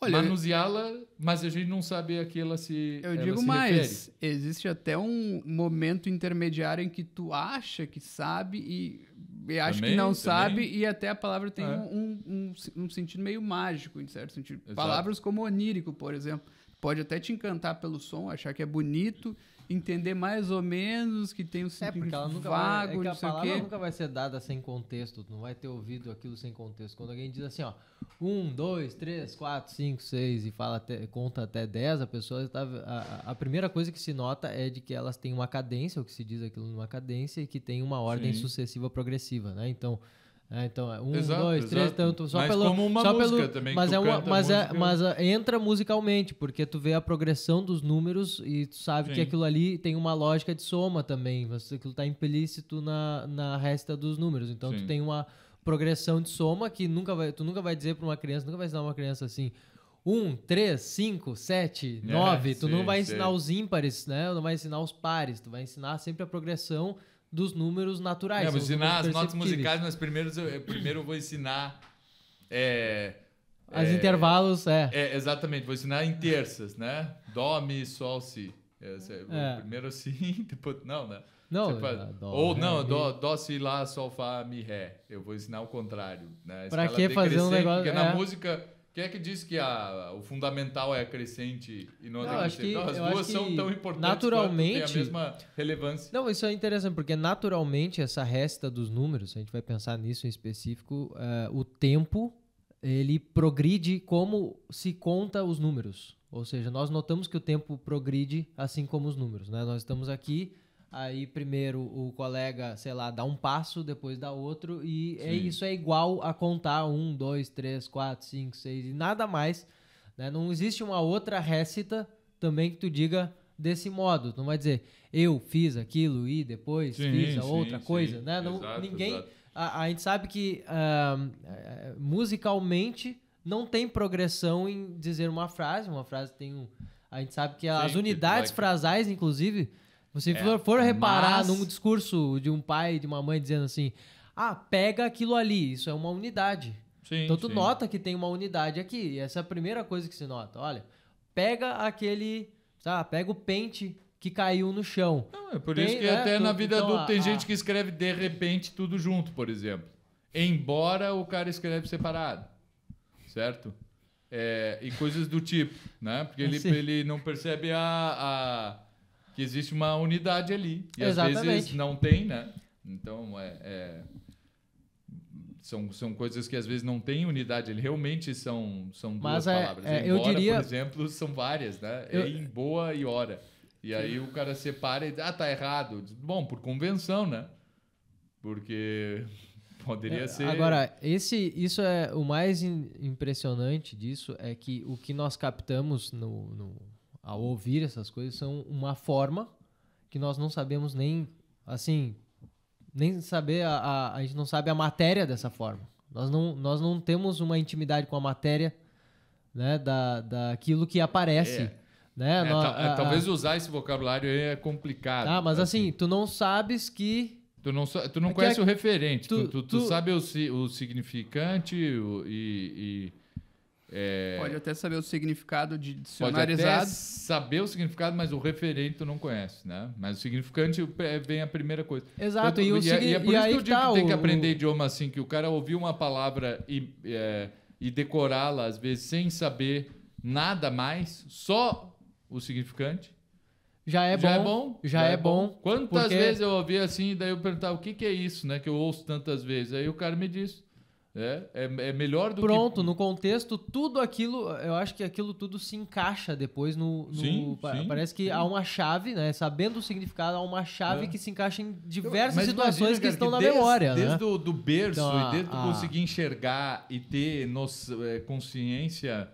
Olha, manuseá-la, mas a gente não sabe a que ela se. Eu ela digo se mais, refere. existe até um momento intermediário em que tu acha que sabe e, e acha também, que não também. sabe, e até a palavra tem é. um, um, um, sentido meio mágico, em certo sentido. Exato. Palavras como onírico, por exemplo. Pode até te encantar pelo som, achar que é bonito entender mais ou menos que tem um significado é, porque ela vago, vai, é que a palavra nunca vai ser dada sem contexto, não vai ter ouvido aquilo sem contexto. Quando alguém diz assim, ó, um, dois, três, quatro, cinco, seis e fala até, conta até dez, a pessoa está a, a, primeira coisa que se nota é de que elas têm uma cadência, o que se diz aquilo numa cadência e que tem uma ordem Sim. sucessiva progressiva, né? Então, é, então, é um, exato, dois, exato. três, tanto. Só mas pelo, como uma só música pelo, também. Mas, é uma, mas, música. é, mas é- é, entra musicalmente, porque tu vê a progressão dos números e tu sabe Sim. que aquilo ali tem uma lógica de soma também. aquilo tá implícito na, na resta dos números. Então Sim. tu tem uma progressão de soma que nunca vai, tu nunca vai dizer para uma criança, nunca vai ensinar uma criança assim. um três cinco sete nove Tu sim, não vai ensinar sim. os ímpares, né? Não vai ensinar os pares. Tu vai ensinar sempre a progressão dos números naturais. Não, vou ensinar as notas musicais, mas primeiro eu, primeiro eu vou ensinar. É, as é, intervalos, é. é. Exatamente, vou ensinar em terças, né? Dó, Mi, Sol, Si. É, é. Primeiro assim, depois. Não, né? Não, faz... dó, ou ré, não, dó, dó, si, lá, sol, fá, mi, ré. Eu vou ensinar o contrário. Né? Pra que fazer um negócio? Porque na música quem é que diz que a, o fundamental é a crescente e não a decrescente? que, não, as duas são tão importantes naturalmente, têm a mesma relevância. Não, isso é interessante, porque naturalmente essa resta dos números, a gente vai pensar nisso em específico, uh, o tempo ele progride como se conta os números. Ou seja, nós notamos que o tempo progride assim como os números. Né? Nós estamos aqui aí primeiro o colega, sei lá, dá um passo, depois dá outro, e é, isso é igual a contar um, dois, três, quatro, cinco, seis, e nada mais. Né? Não existe uma outra récita também que tu diga desse modo. Tu não vai dizer, eu fiz aquilo e depois sim, fiz a sim, outra sim, coisa. Né? Não, exato, ninguém. Exato. A, a, gente sabe que uh, musicalmente não tem progressão em dizer uma frase. Uma frase tem um. A gente sabe que as unidades frasais, inclusive, você é, for, for reparar mas... num discurso de um pai, de uma mãe dizendo assim: "Ah, pega aquilo ali, isso é uma unidade". Sim, então tu sim. nota que tem uma unidade aqui, e essa é a primeira coisa que se nota. Olha, pega aquele, sabe, ah, pega o pente que caiu no chão. Não, é por tem, isso que né, até tu, na vida então, adulta tem a, ah, gente a... Ah. que escreve de repente tudo junto, por exemplo. Embora o cara escreve separado, certo? É, e coisas do tipo, né? Porque ele, ele não percebe a, a que existe uma unidade ali. E Exatamente. às vezes não tem, né? Então, é, é, são, são coisas que às vezes não têm unidade, realmente são, são duas Mas é, palavras. É, Embora, eu diria... por exemplo, são várias, né? É eu... Em boa e hora. E aí o cara separa e diz, ah, tá errado. Bom, por convenção, né? Porque poderia é, ser. Agora, esse, isso é o mais impressionante disso é que o que nós captamos no, no ao ouvir essas coisas são uma forma que nós não sabemos nem assim nem saber a, a, a gente não sabe a matéria dessa forma nós não nós não temos uma intimidade com a matéria né da daquilo que aparece é. né é, nós, é, a, talvez usar esse vocabulário é complicado tá mas assim, assim tu não sabes que Tu não, tu não é conhece é o referente, tu, tu, tu, tu sabe o, o significante o, e, e é... Pode até saber o significado de dicionarizado. Pode até saber o significado, mas o referente tu não conhece, né? Mas o significante é, vem a primeira coisa. Exato. Então, e, e, signi... e, é, é por e isso que eu digo tá que tem que aprender idioma assim, que o cara ouvir uma palavra e, é, e decorá-la, às vezes, sem saber nada mais, só o significante. Já é já é bom. É bom já, já é, bom. bom. Quantas porque... vezes eu ouvi assim, e daí eu perguntava, o que, que é isso, né? Que eu ouço tantas vezes. Aí o cara me disse é, é, é melhor do Pronto, que... no contexto, tudo aquilo, eu acho que aquilo tudo se encaixa depois no. no sim, pa sim, parece que sim. há uma chave, né? Sabendo o significado, há uma chave é. que se encaixa em diversas situações imagina, cara, que estão que na desde, memória. Desde né? Desde do berço então, e ah, desde a, ah. conseguir enxergar e ter nos, eh, consciência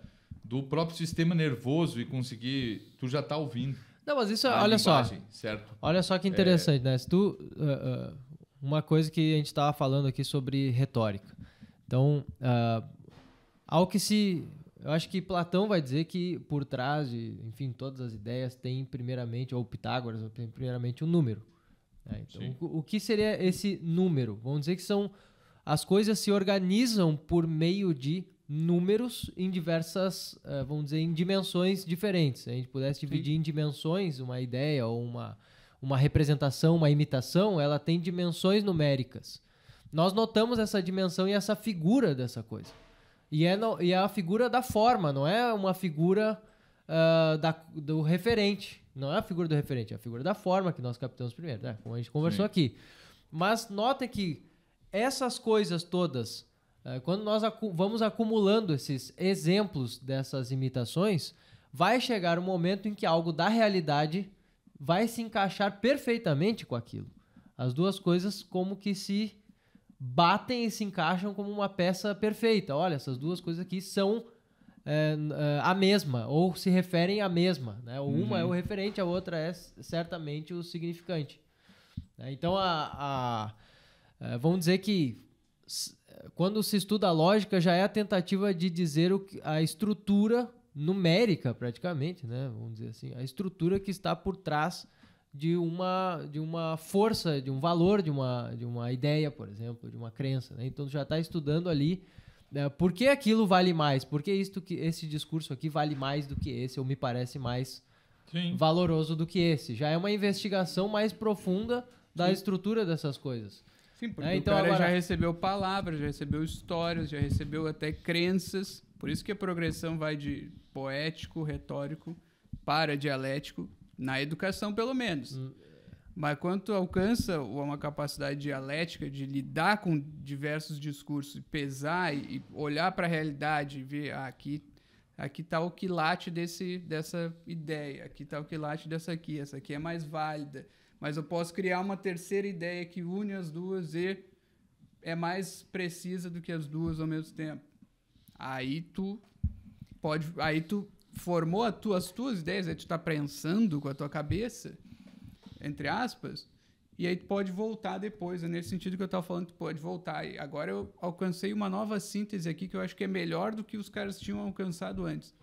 do próprio sistema nervoso e conseguir. Tu já tá ouvindo. Não, mas isso, olha só. Certo? Olha só que interessante, é. né? Se tu. Uh, uh, uma coisa que a gente estava falando aqui sobre retórica. Então, uh, ao que se. Eu acho que Platão vai dizer que por trás de, enfim, todas as ideias tem primeiramente, ou Pitágoras, tem primeiramente um número. Né? Então, o, o que seria esse número? Vamos dizer que são. As coisas se organizam por meio de números em diversas, eh, vamos dizer, em dimensões diferentes. Se a gente pudesse dividir Sim. em dimensões uma ideia ou uma, uma representação, uma imitação, ela tem dimensões numéricas. Nós notamos essa dimensão e essa figura dessa coisa. E é, no, e é a figura da forma, não é uma figura uh, da, do referente. Não é a figura do referente, é a figura da forma que nós captamos primeiro, né? como a gente conversou Sim. aqui. Mas note que essas coisas todas, uh, quando nós acu vamos acumulando esses exemplos dessas imitações, vai chegar um momento em que algo da realidade vai se encaixar perfeitamente com aquilo. As duas coisas como que se batem e se encaixam como uma peça perfeita. Olha, essas duas coisas aqui são é, é, a mesma, ou se referem à mesma. Né? Uma uhum. é o referente, a outra é certamente o significante. Né? Então, a, a, é, vamos dizer que quando se estuda a lógica, já é a tentativa de dizer o, a estrutura numérica, praticamente, né? vamos dizer assim, a estrutura que está por trás de uma, de uma força, de um valor, de uma, de uma ideia, por exemplo, de uma crença. Né? Então, tu já está estudando ali né, por que aquilo vale mais, por que isto, que esse discurso aqui vale mais do que esse, ou me parece mais Sim. valoroso do que esse. Já é uma investigação mais profunda da Sim. estrutura dessas coisas. Sim, porque é, então, o cara agora... já recebeu palavras, já recebeu histórias, já recebeu até crenças. Por isso que a progressão vai de poético, retórico, para dialético, na educação, pelo menos. Hum. Mas quando tu alcança uma capacidade dialética de lidar com diversos discursos, pesar e olhar para a realidade e ver ah, aqui aqui está o quilate desse dessa ideia, aqui está o quilate dessa aqui, essa aqui é mais válida, mas eu posso criar uma terceira ideia que une as duas e é mais precisa do que as duas ao mesmo tempo. Aí tu pode, aí tu formou as tuas ideias, aí tu tá prensando com a tua cabeça, entre aspas, e aí tu pode voltar depois, é nesse sentido que eu estava falando, tu pode voltar. E agora eu alcancei uma nova síntese aqui que eu acho que é melhor do que os caras tinham alcançado antes.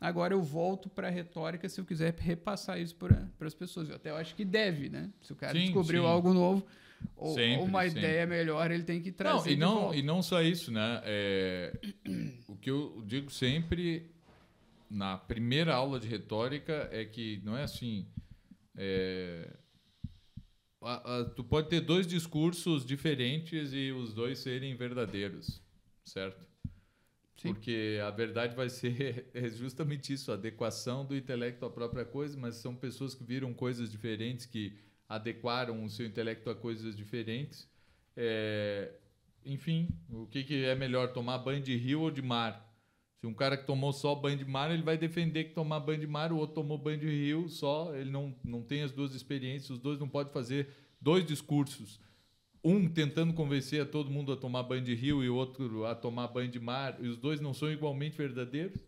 Agora eu volto para a retórica se eu quiser repassar isso para as pessoas. Eu até acho que deve, né? Se o cara sim, descobriu sim. algo novo ou, sempre, ou uma sempre. ideia melhor, ele tem que trazer. Não, e, não, e não só isso, né? É, o que eu digo sempre na primeira aula de retórica é que não é assim. É, a, a, tu pode ter dois discursos diferentes e os dois serem verdadeiros, certo? Sim. Porque a verdade vai ser é justamente isso, adequação do intelecto à própria coisa, mas são pessoas que viram coisas diferentes, que adequaram o seu intelecto a coisas diferentes. É, enfim, o que, que é melhor, tomar banho de rio ou de mar? Se um cara que tomou só banho de mar, ele vai defender que tomar banho de mar, o outro tomou banho de rio só, ele não, não tem as duas experiências, os dois não podem fazer dois discursos. Um tentando convencer a todo mundo a tomar banho de rio e o outro a tomar banho de mar, e os dois não são igualmente verdadeiros?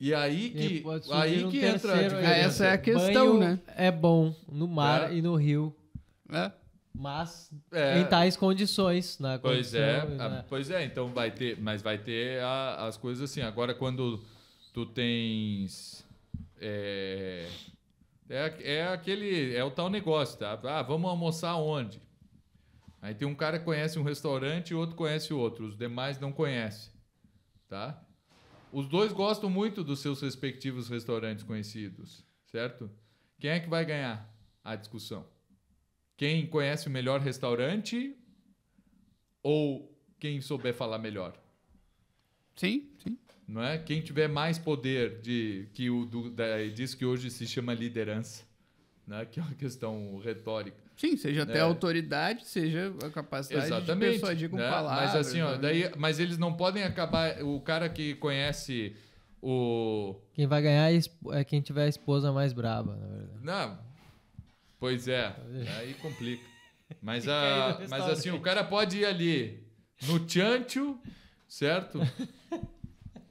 E aí que, e aí um que entra a diferença. Ah, essa é a questão, Banho né? É bom no mar é. e no rio. É mas é. em tais condições, né? Pois é, ah, né? pois é. Então vai ter, mas vai ter a, as coisas assim. Agora quando tu tens é, é, é, aquele é o tal negócio, tá? Ah, vamos almoçar onde? Aí tem um cara que conhece um restaurante e outro conhece o outro. Os demais não conhecem, tá? Os dois gostam muito dos seus respectivos restaurantes conhecidos, certo? Quem é que vai ganhar a discussão? Quem conhece o melhor restaurante ou quem souber falar melhor? Sim, sim. Não é? Quem tiver mais poder de que o do, da, diz que hoje se chama liderança, né? Que é uma questão retórica. Sim, seja até a é. autoridade, seja a capacidade Exatamente, de persuadir com né? palavras. Mas assim, ó, daí, né? mas eles não podem acabar. O cara que conhece o. Quem vai ganhar é, é quem tiver a esposa mais braba, na verdade. Não, Pois é, tá aí complica. Mas, a, mas assim, o cara pode ir ali no Chancho, certo?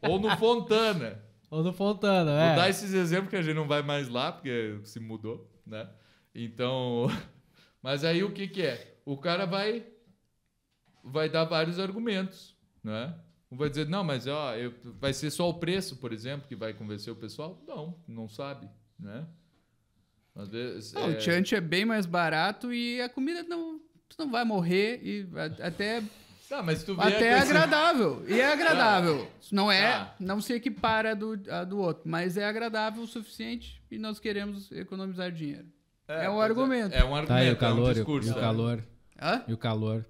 Ou no Fontana. Ou no Fontana, é. Vou dar esses exemplos que a gente não vai mais lá, porque se mudou, né? Então, mas aí o que que é? O cara vai vai dar vários argumentos, né? Um vai dizer, não, mas ó, eu, vai ser só o preço, por exemplo, que vai convencer o pessoal? Não, não sabe, né? Às vezes, não, é... O chante é bem mais barato e a comida não, tu não vai morrer e até. Tá, mas tu Até é agradável. Esse... E é agradável. Tá. não é, tá. não se equipara do, a do outro, mas é agradável o suficiente e nós queremos economizar dinheiro. É, é um é. argumento. É, é um argumento, tá, e o calor, é um discurso. E o é. calor. Hã? E o calor.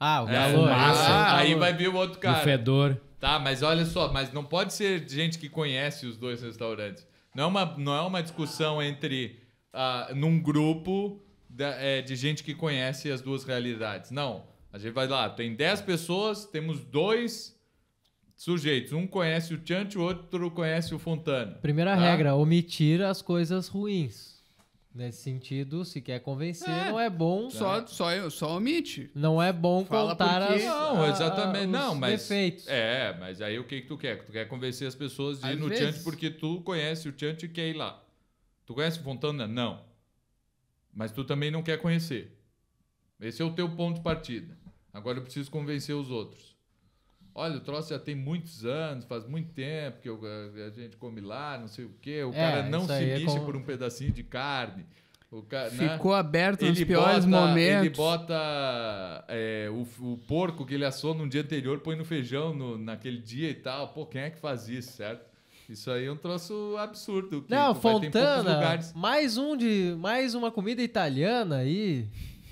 Ah, o é, calor. Ah, aí vai vir o outro cara. O fedor. Tá, mas olha só, mas não pode ser gente que conhece os dois restaurantes. Não é uma, não é uma discussão entre uh, num grupo de, é, de gente que conhece as duas realidades. Não. A gente vai lá, tem 10 pessoas, temos dois sujeitos. Um conhece o Chant, o outro conhece o Fontana. Primeira tá? regra, omitir as coisas ruins. Nesse sentido, se quer convencer, é, não é bom. Só, só, só omite. Não é bom Fala contar as, não, exatamente, a, não, mas, defeitos. É, mas aí o que, que tu quer? Tu quer convencer as pessoas de ir no vezes. porque tu conhece o Chant e quer ir lá. Tu conhece Fontana? Não. Mas tu também não quer conhecer. Esse é o teu ponto de partida. Agora eu preciso convencer os outros. Olha, o troço já tem muitos anos, faz muito tempo que eu, a gente come lá, não sei o quê. O é, cara não se mexe é como... por um pedacinho de carne. Né? Ficou né? aberto ele nos piores bota, momentos. Ele bota é, o, o, porco que ele assou no dia anterior, põe no feijão no, naquele dia e tal. Pô, quem é que faz isso, certo? Isso aí é um troço absurdo. não, Fontana, mais um de mais uma comida italiana aí.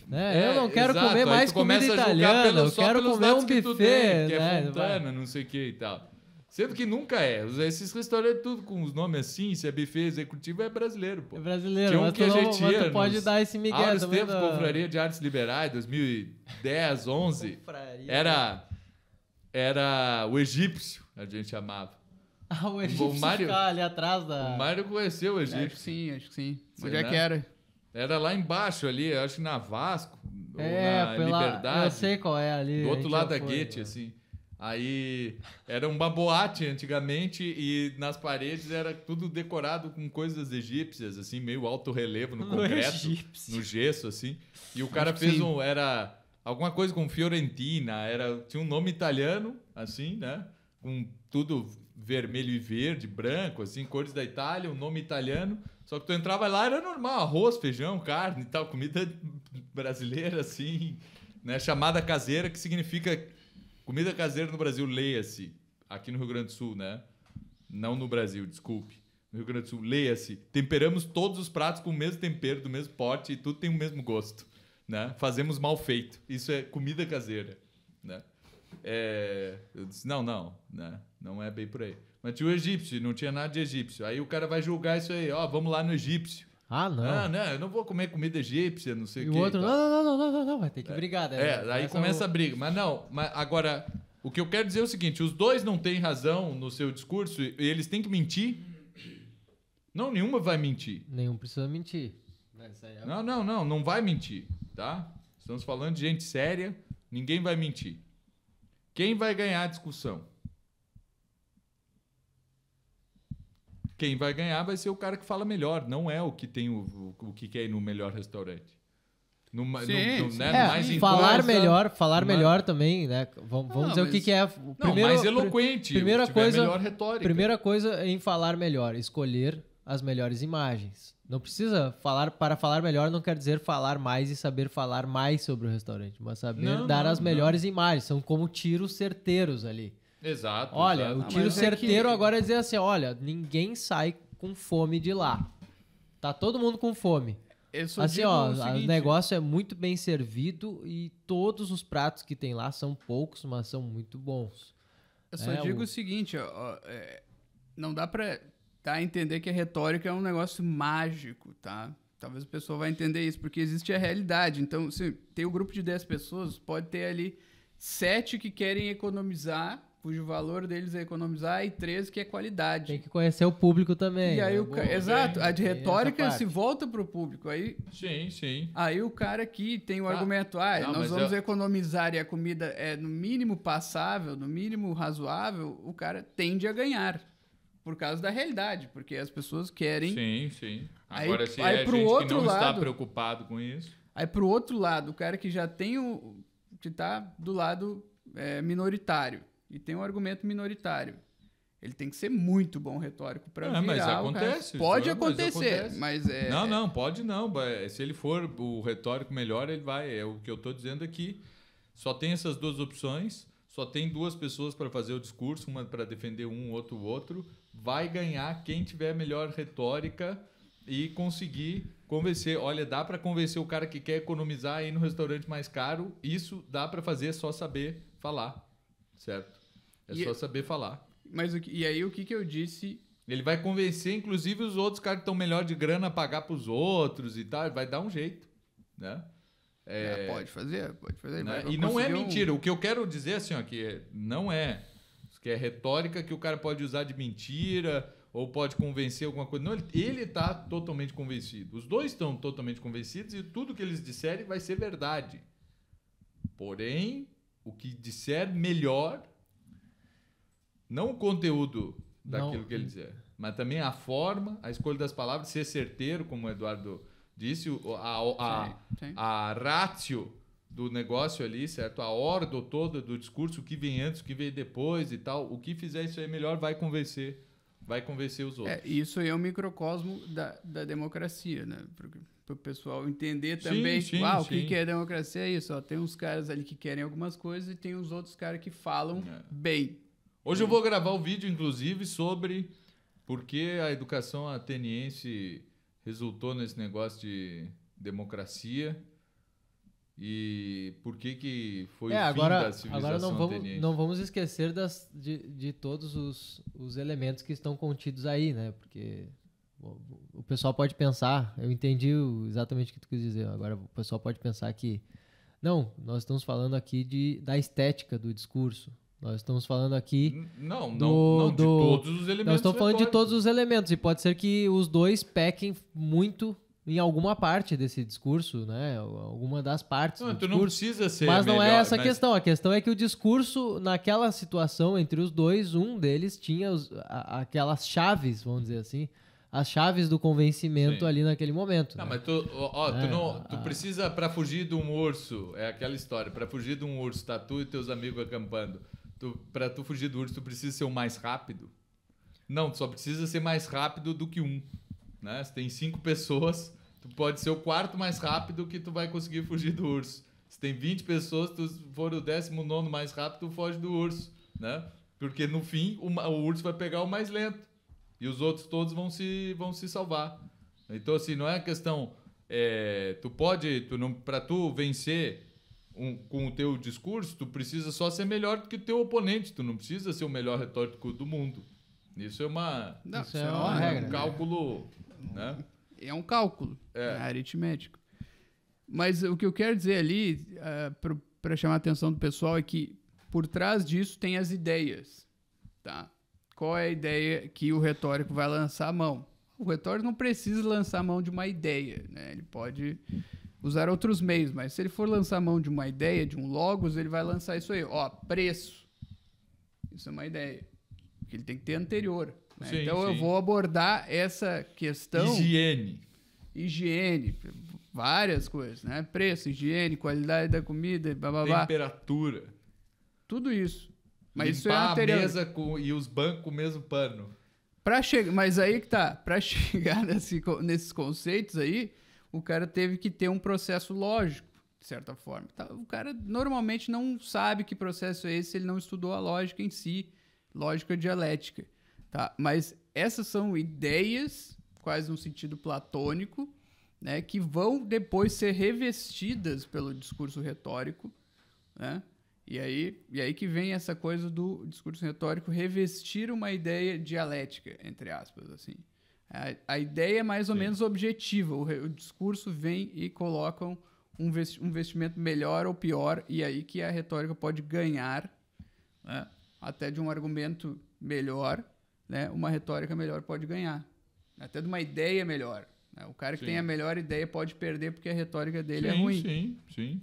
Né? É, eu não quero exato. comer mais comida italiana, eu quero comer um buffet. Tem, que é né? é Fontana, não sei o que e tal. Sendo que nunca é. Esses restaurantes, é tudo com os nomes assim, se é buffet executivo, é brasileiro, pô. É brasileiro. Tinha um que a gente não, pode dar esse migué Aos tempos, da... Confraria de Artes Liberais, 2010, 11. Confraria. Era, era o egípcio, a gente chamava. Ah, o egípcio o Mário, ficar ali atrás da... O Mário conheceu o egípcio. acho que sim, acho que sim. Será? Onde é que era? Era lá embaixo ali, acho que na Vasco, é, na pela... Liberdade. Eu sei qual é ali. Do outro lado da Guete, né? assim. Aí era uma boate antigamente e nas paredes era tudo decorado com coisas egípcias, assim, meio alto relevo no concreto, no, no gesso, assim. E o cara fez um. Era alguma coisa com Fiorentina, era, tinha um nome italiano, assim, né? Com tudo vermelho e verde, branco, assim, cores da Itália, um nome italiano. Só que tu entrava lá, era normal, arroz, feijão, carne e tal, comida brasileira, assim, né? Chamada caseira, que significa comida caseira no Brasil, leia-se, aqui no Rio Grande do Sul, né? Não no Brasil, desculpe. No Rio Grande do Sul, leia-se. Temperamos todos os pratos com o mesmo tempero, do mesmo pote, e tudo tem o mesmo gosto, né? Fazemos mal feito. Isso é comida caseira, né? É... eu disse, não, não, né? Não é bem por aí. Mas tinha o egípcio, não tinha nada de egípcio. Aí o cara vai julgar isso aí, ó, vamos lá no egípcio. Ah, não. Ah, não, eu não vou comer comida egípcia, não sei o quê. E o outro, não, não, não, não, não, não, vai ter que brigar. Né? é, aí começa a briga. Mas não, mas agora, o que eu quero dizer é o seguinte, os dois não têm razão no seu discurso e eles têm que mentir. Não, nenhuma vai mentir. Nenhum precisa mentir. É não, não, não, não vai mentir, tá? Estamos falando de gente séria, ninguém vai mentir. Quem vai ganhar a discussão? Quem vai ganhar vai ser o cara que fala melhor, não é o que tem o, o, o que quer ir no melhor restaurante. No, sim, no, né, no, né, é, mais falar melhor, falar mas... melhor também, né? Vamos, vamos ah, dizer mas... o que, que é. O primeiro, não, mais eloquente. Primeira coisa, Primeira coisa em falar melhor, escolher as melhores imagens. Não precisa falar para falar melhor, não quer dizer falar mais e saber falar mais sobre o restaurante, mas saber não, dar não, as melhores imagens. São como tiros certeiros ali. Exato. Olha, exato. o ah, tiro ah, certeiro é que... agora é dizer assim: olha, ninguém sai com fome de lá. Tá todo mundo com fome. Assim, ó, o, seguinte... negócio é muito bem servido e todos os pratos que tem lá são poucos, mas são muito bons. Eu só é, digo o... o seguinte, ó, ó, é, não dá pra tá, entender que a retórica é um negócio mágico, tá? Talvez a pessoa vá entender isso, porque existe a realidade. Então, se tem um grupo de 10 pessoas, pode ter ali sete que querem economizar cujo valor deles é economizar, e 13, que é qualidade. Tem que conhecer o público também. E aí né? o ca... Exato, a de retórica se volta para o público. Aí... Sim, sim. Aí o cara aqui tem o ah, argumento, ah, não, nós vamos eu... É economizar e a comida é no mínimo passável, no mínimo razoável, o cara tende a ganhar. Por causa da realidade, porque as pessoas querem. Sim, sim. Agora, aí, se aí é pro gente outro que não lado, está preocupado com isso. Aí o outro lado, o cara que já tem o. que está do lado é, minoritário e tem um argumento minoritário. Ele tem que ser muito bom retórico para é, virar. Mas acontece. Pode acontecer, mas, mas, é. Não, não, pode não. Se ele for o retórico melhor, ele vai. É o que eu estou dizendo aqui. Só tem essas duas opções. Só tem duas pessoas para fazer o discurso, uma para defender um, outro, o outro. Vai ganhar quem tiver melhor retórica e conseguir convencer. Olha, dá para convencer o cara que quer economizar aí no restaurante mais caro. Isso dá para fazer é só saber falar, certo? É e só é- saber falar. Mas que, e aí o que, que eu disse? Ele vai convencer, inclusive, os outros caras que estão melhor de grana a pagar para os outros e tal. Vai dar um jeito, né? É, é, pode fazer, pode fazer. Né? E não é mentira. Um... O que eu quero dizer assim, ó, que é, não é. Que é retórica que o cara pode usar de mentira ou pode convencer alguma coisa. Não, ele está totalmente convencido. Os dois estão totalmente convencidos e tudo que eles disserem vai ser verdade. Porém, o que disser melhor não o conteúdo daquilo não. que ele dizer, mas também a forma, a escolha das palavras, ser certeiro, como o Eduardo disse, a, a, a ratio do negócio ali, certo? A ordem toda do discurso, o que vem antes, o que vem depois e tal. O que fizer isso aí melhor vai convencer, vai convencer os outros. É, isso aí é um microcosmo da, da democracia, né? Para o pessoal entender também sim, tipo, sim ah, o que, que é democracia é isso. Ó, tem uns caras ali que querem algumas coisas e tem uns outros caras que falam é. bem. Hoje eu hum. vou gravar o um vídeo, inclusive, sobre por que a educação ateniense resultou nesse negócio de democracia e por que que foi é, o fim da civilização agora não vamos, ateniense. Não vamos esquecer das, de, de todos os, os elementos que estão contidos aí, né? Porque o pessoal pode pensar, eu entendi exatamente o que tu quis dizer, agora o pessoal pode pensar que, não, nós estamos falando aqui de, da estética do discurso, nós estamos falando aqui. Não, não, do, não de do... todos os elementos. Nós estamos falando de todos os elementos, e pode ser que os dois pequem muito em alguma parte desse discurso, né? Alguma das partes. Ah, então não, do tu discurso. não precisa ser. Mas melhor, não é essa a mas... questão. A questão é que o discurso, naquela situação entre os dois, um deles tinha os, a, aquelas chaves, vamos dizer assim. As chaves do convencimento Sim. ali naquele momento. Não, né? mas tu, ó, é, tu, não, tu a... precisa, para fugir de um urso, é aquela história, para fugir de um urso, tá tu e teus amigos acampando tu, pra tu fugir do urso, tu precisa ser o mais rápido? Não, tu só precisa ser mais rápido do que um. Né? Se tem cinco pessoas, tu pode ser o quarto mais rápido que tu vai conseguir fugir do urso. Se tem 20 pessoas, tu for o décimo nono mais rápido, tu foge do urso. Né? Porque no fim, o, o urso vai pegar o mais lento. E os outros todos vão se, vão se salvar. Então, assim, não é questão. É, tu pode, tu não, pra tu vencer um, com o teu discurso, tu precisa só ser melhor do que o teu oponente, tu não precisa ser o melhor retórico do mundo. Isso é uma, não, isso é, é uma, uma regra, um né? cálculo, né? né? É um cálculo, é. é. aritmético. Mas o que eu quero dizer ali, uh, é, para chamar a atenção do pessoal, é que por trás disso tem as ideias, tá? Qual é a ideia que o retórico vai lançar a mão? O retórico não precisa lançar a mão de uma ideia, né? Ele pode usar outros meios, mas se ele for lançar a mão de uma ideia, de um logos, ele vai lançar isso aí, ó, preço. Isso é uma ideia que ele tem que ter anterior. Né? Sim, então sim. eu vou abordar essa questão. Higiene. Higiene, várias coisas, né? Preço, higiene, qualidade da comida, blá, blá, temperatura. Tudo isso. Mas Limpar isso é anterior. a mesa com, e os bancos com o mesmo pano. Pra Mas aí que tá, para chegar nesse, nesses conceitos aí, o cara teve que ter um processo lógico, de certa forma. Tá, o cara normalmente não sabe que processo é esse, ele não estudou a lógica em si, lógica dialética. Tá? Mas essas são ideias, quase no sentido platônico, né, que vão depois ser revestidas pelo discurso retórico, né? E aí, e aí que vem essa coisa do discurso retórico revestir uma ideia dialética, entre aspas, assim. A, ideia é mais ou Sim. menos objetiva. O, o, discurso vem e colocam um, um vestimento melhor ou pior, e aí que a retórica pode ganhar né? até de um argumento melhor, né? uma retórica melhor pode ganhar. Até de uma ideia melhor. Né? O cara que sim. tem a melhor ideia pode perder porque a retórica dele é sim, é ruim. Sim, sim.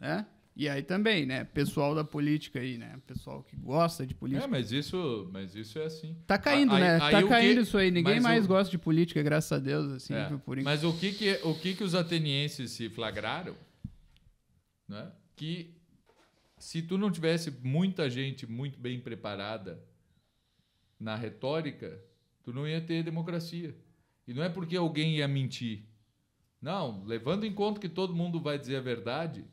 Né? E aí também, né? Pessoal da política aí, né? Pessoal que gosta de política. É, mas isso, mas isso é assim. Tá caindo, né? Aí, tá aí caindo que... isso aí. Ninguém mas mais o... gosta de política, graças a Deus, assim, é. por Mas o que que, o que que os atenienses se flagraram, né? Que se tu não tivesse muita gente muito bem preparada na retórica, tu não ia ter democracia. E não é porque alguém ia mentir. Não, levando em conta que todo mundo vai dizer a verdade,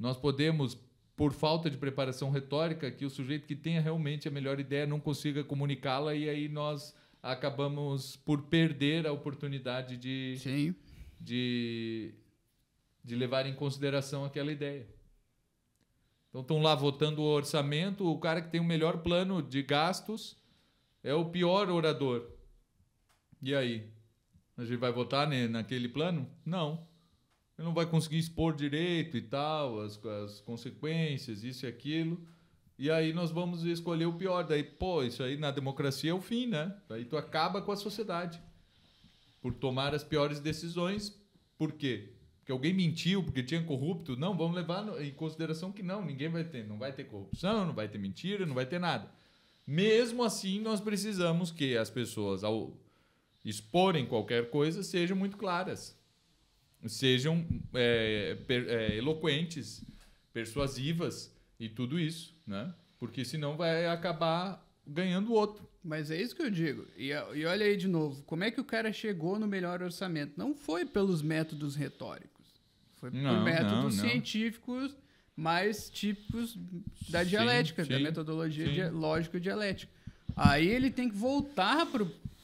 nós podemos, por falta de preparação retórica, que o sujeito que tenha realmente a melhor ideia não consiga comunicá-la e aí nós acabamos por perder a oportunidade de, Sim. de, de levar em consideração aquela ideia. Então estão lá votando o orçamento, o cara que tem o melhor plano de gastos é o pior orador. E aí? A gente vai votar naquele plano? Não ele não vai conseguir expor direito e tal, as, as consequências, isso e aquilo. E aí nós vamos escolher o pior. Daí, pô, isso aí na democracia é o fim, né? Daí tu acaba com a sociedade por tomar as piores decisões. Por quê? Porque alguém mentiu, porque tinha corrupto. Não, vamos levar em consideração que não, ninguém vai ter, não vai ter corrupção, não vai ter mentira, não vai ter nada. Mesmo assim, nós precisamos que as pessoas, ao exporem qualquer coisa, sejam muito claras sejam é, per, é, eloquentes, persuasivas e tudo isso, né? Porque senão vai acabar ganhando o outro. Mas é isso que eu digo. E, e olha aí de novo, como é que o cara chegou no melhor orçamento? Não foi pelos métodos retóricos, foi não, por métodos não, não. científicos mais típicos da dialética, sim, da metodologia lógica e lógico-dialética. Aí ele tem que voltar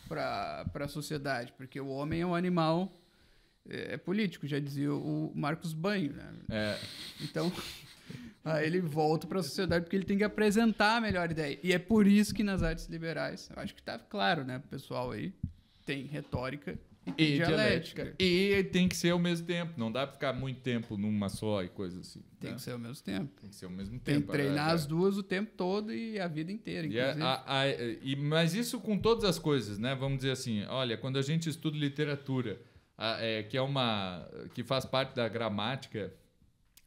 para a sociedade, porque o homem é um animal é, é político, já dizia o Marcos Banho, né? É. Então, aí ele volta para a sociedade porque ele tem que apresentar a melhor ideia. E é por isso que nas artes liberais, eu acho que tá claro, né, pessoal aí, tem retórica e, tem e dialética. dialética. E tem que ser ao mesmo tempo, não dá para ficar muito tempo numa só e coisa assim. Tem né? que ser ao mesmo tempo. Tem que ser ao mesmo tempo. Tem que treinar é, é, as duas o tempo todo e a vida inteira, inclusive. A, a, a, e, mas isso com todas as coisas, né? Vamos dizer assim, olha, quando a gente estuda literatura, ah, é, que é uma que faz parte da gramática,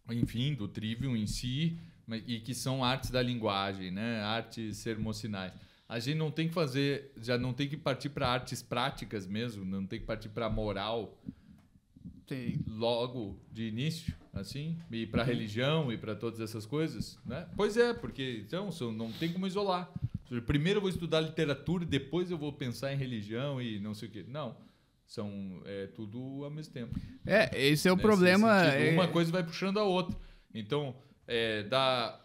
enfim, do trivium em si, e que são artes da linguagem, né? Artes sermocinais. A gente não tem que fazer, já não tem que partir para artes práticas mesmo, não tem que partir para moral. Logo de início, assim, e para religião e para todas essas coisas, né? Pois é, porque então não tem como isolar. Primeiro eu vou estudar literatura, depois eu vou pensar em religião e não sei o quê. Não. São é, tudo ao mesmo tempo. É, esse é o Nesse problema. É... Uma coisa vai puxando a outra. Então, é, dá,